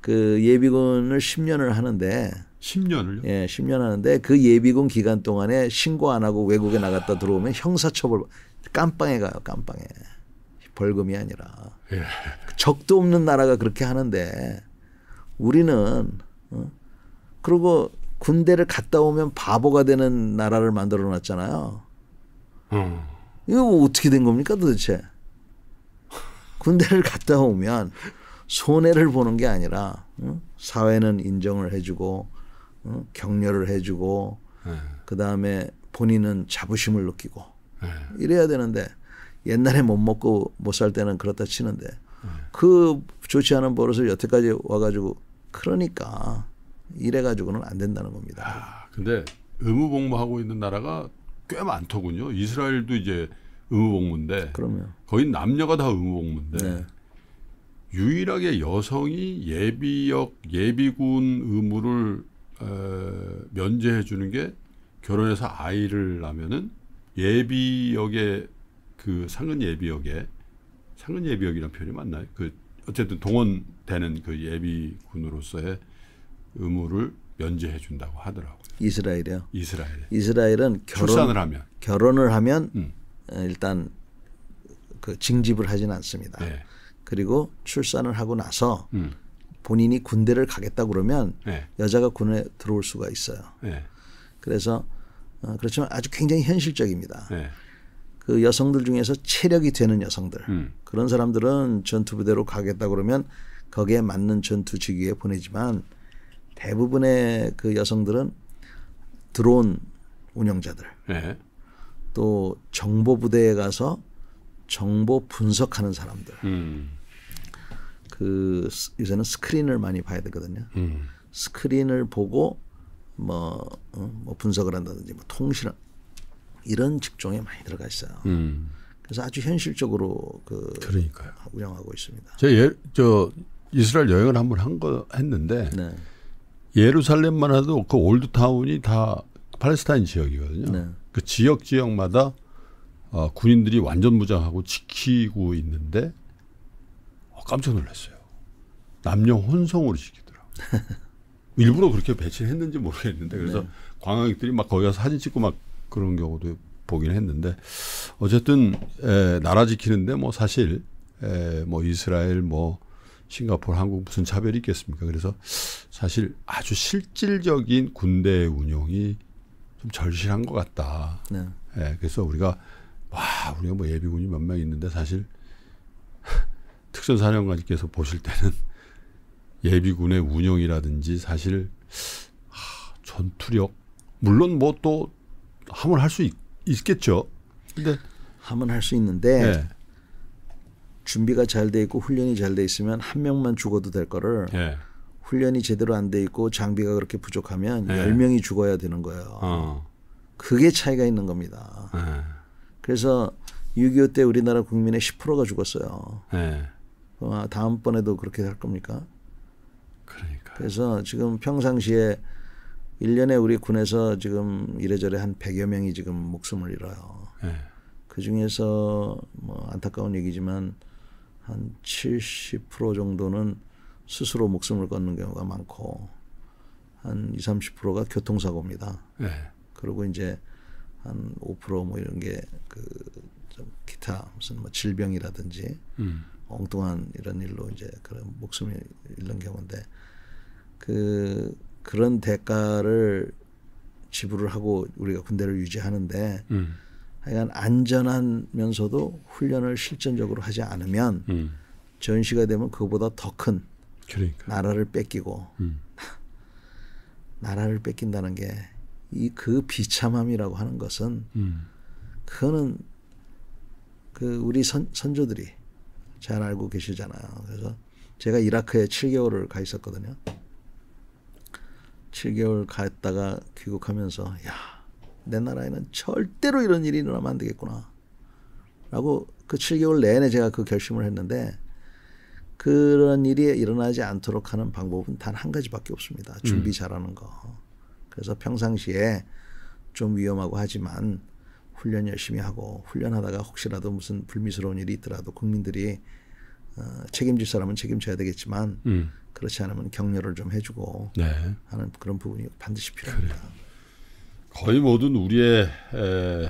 그 예비군을 10년을 하는데 10년을요? 예, 10년 하는데 그 예비군 기간 동안에 신고 안 하고 외국에 나갔다 들어오면 형사처벌 깜빵에 가요, 깜빵에. 벌금이 아니라. 예. 적도 없는 나라가 그렇게 하는데 우리는 어? 그리고 군대를 갔다 오면 바보가 되는 나라를 만들어 놨잖아요. 음. 이거 뭐 어떻게 된 겁니까 도대체? 군대를 갔다 오면 손해를 보는 게 아니라 어? 사회는 인정을 해주고 어? 격려를 해주고 네. 예. 그 다음에 본인은 자부심을 느끼고 네. 이래야 되는데 옛날에 못 먹고 못 살 때는 그렇다 치는데 그 좋지 않은 버릇을 여태까지 와가지고 그러니까 이래가지고는 안 된다는 겁니다. 아, 근데 의무복무하고 있는 나라가 꽤 많더군요. 이스라엘도 이제 의무복무인데 그럼요. 거의 남녀가 다 의무복무인데 네. 유일하게 여성이 예비역 예비군 의무를 에, 면제해 주는 게 결혼해서 아이를 낳으면은 예비역에 그 상은 예비역에 상은 예비역이란 표현이 맞나요? 그 어쨌든 동원되는 그 예비군으로서의 의무를 면제해 준다고 하더라고요. 이스라엘이요? 이스라엘. 이스라엘은 결혼, 출산을 하면 결혼을 하면 음. 일단 그 징집을 하진 않습니다. 네. 그리고 출산을 하고 나서 음. 본인이 군대를 가겠다 그러면 네. 여자가 군에 들어올 수가 있어요. 네. 그래서 어, 그렇지만 아주 굉장히 현실적입니다. 네. 그 여성들 중에서 체력이 되는 여성들 음. 그런 사람들은 전투부대로 가겠다 그러면 거기에 맞는 전투 지기에 보내지만 대부분의 그 여성들은 드론 운영자들 네. 또 정보 부대에 가서 정보 분석하는 사람들 음. 그 요새는 스크린을 많이 봐야 되거든요. 음. 스크린을 보고 뭐, 어, 뭐 분석을 한다든지 뭐 통신 이런 직종에 많이 들어가 있어요. 음. 그래서 아주 현실적으로 그 그러니까요. 운영하고 있습니다. 제 예, 저 이스라엘 여행을 한번 한 거 했는데 네. 예루살렘만 해도 그 올드 타운이 다 팔레스타인 지역이거든요. 네. 그 지역 지역마다 어, 군인들이 완전 무장하고 지키고 있는데 어, 깜짝 놀랐어요. 남녀 혼성으로 지키더라. 일부러 그렇게 배치했는지 모르겠는데 그래서 네. 관광객들이 막 거기 가서 사진 찍고 막 그런 경우도 보긴 했는데 어쨌든 에, 나라 지키는데 뭐 사실 에, 뭐 이스라엘 뭐 싱가포르 한국 무슨 차별이 있겠습니까? 그래서 사실 아주 실질적인 군대 운용이 좀 절실한 것 같다. 네. 에, 그래서 우리가 와 우리가 뭐 예비군이 몇 명 있는데 사실 특전사령관님께서 보실 때는 예비군의 운영이라든지 사실 하, 전투력 물론 뭐또 하면 할수 있겠죠. 근데 하면 할수 있는데 네. 준비가 잘 돼 있고 훈련이 잘 돼 있으면 한 명만 죽어도 될 거를 네. 훈련이 제대로 안 돼 있고 장비가 그렇게 부족하면 네. 10명이 죽어야 되는 거예요. 어. 그게 차이가 있는 겁니다. 네. 그래서 6.25 때 우리나라 국민의 10%가 죽었어요. 네. 어, 다음번에도 그렇게 할 겁니까? 그러니까. 그래서 지금 평상시에 1년에 우리 군에서 지금 이래저래 한 100여 명이 지금 목숨을 잃어요. 네. 그 중에서 뭐 안타까운 얘기지만 한 70% 정도는 스스로 목숨을 걷는 경우가 많고 한 20, 30%가 교통사고입니다. 네. 그리고 이제 한 5%뭐 이런 게그좀 기타 무슨 뭐 질병이라든지 음. 엉뚱한 이런 일로 이제 그런 목숨을 잃는 경우인데 그 그런 대가를 지불을 하고 우리가 군대를 유지하는데 음. 하여간 안전하면서도 훈련을 실전적으로 하지 않으면 음. 전시가 되면 그보다 더큰 그러니까. 나라를 뺏기고 음. 나라를 뺏긴다는 게 이 그 비참함이라고 하는 것은 음. 그거는 그 우리 선, 선조들이 잘 알고 계시잖아요. 그래서 제가 이라크에 7개월을 가 있었거든요. 7개월 갔다가 귀국하면서 야, 내 나라에는 절대로 이런 일이 일어나면 안 되겠구나. 라고 그 7개월 내내 제가 그 결심을 했는데 그런 일이 일어나지 않도록 하는 방법은 단 한 가지밖에 없습니다. 음. 준비 잘하는 거. 그래서 평상시에 좀 위험하고 하지만 훈련 열심히 하고 훈련하다가 혹시라도 무슨 불미스러운 일이 있더라도 국민들이 어, 책임질 사람은 책임져야 되겠지만 음. 그렇지 않으면 격려를 좀 해주고 네. 하는 그런 부분이 반드시 필요합니다. 거의 모든 우리의 에,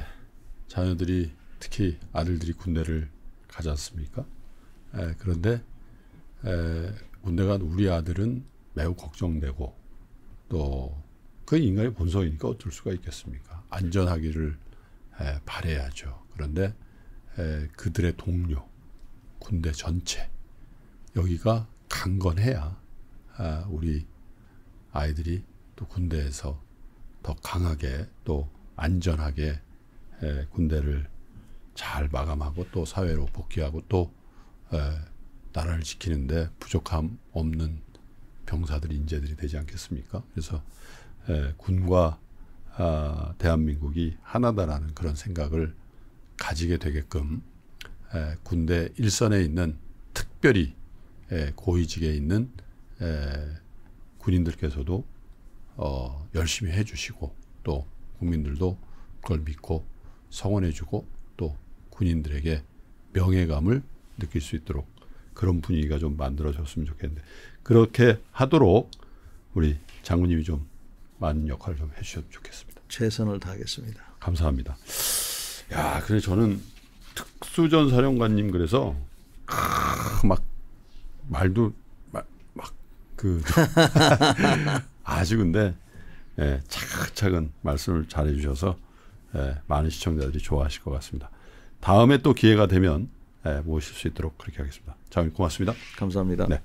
자녀들이 특히 아들들이 군대를 가지 않습니까? 에, 그런데 에, 군대 간 우리 아들은 매우 걱정되고 또 그 인간의 본성이니까 어쩔 수가 있겠습니까? 안전하기를 에, 바래야죠. 그런데 에, 그들의 동료 군대 전체 여기가 강건해야 아, 우리 아이들이 또 군대에서 더 강하게 또 안전하게 군대를 잘 마감하고 또 사회로 복귀하고 또 나라를 지키는데 부족함 없는 병사들 인재들이 되지 않겠습니까? 그래서 군과 아, 대한민국이 하나다라는 그런 생각을 가지게 되게끔 군대 일선에 있는 특별히 고위직에 있는 군인들께서도 어, 열심히 해주시고 또 국민들도 그걸 믿고 성원해주고 또 군인들에게 명예감을 느낄 수 있도록 그런 분위기가 좀 만들어졌으면 좋겠는데 그렇게 하도록 우리 장군님이 좀 많은 역할을 좀 해주셨으면 좋겠습니다. 최선을 다하겠습니다. 감사합니다. 야, 그래 저는 특수전 사령관님 그래서 크, 막 말도 막그 아주 근데 예, 차근차근 말씀을 잘해 주셔서 예, 많은 시청자들이 좋아하실 것 같습니다. 다음에 또 기회가 되면 예, 모실 수 있도록 그렇게 하겠습니다. 장님 고맙습니다. 감사합니다. 네.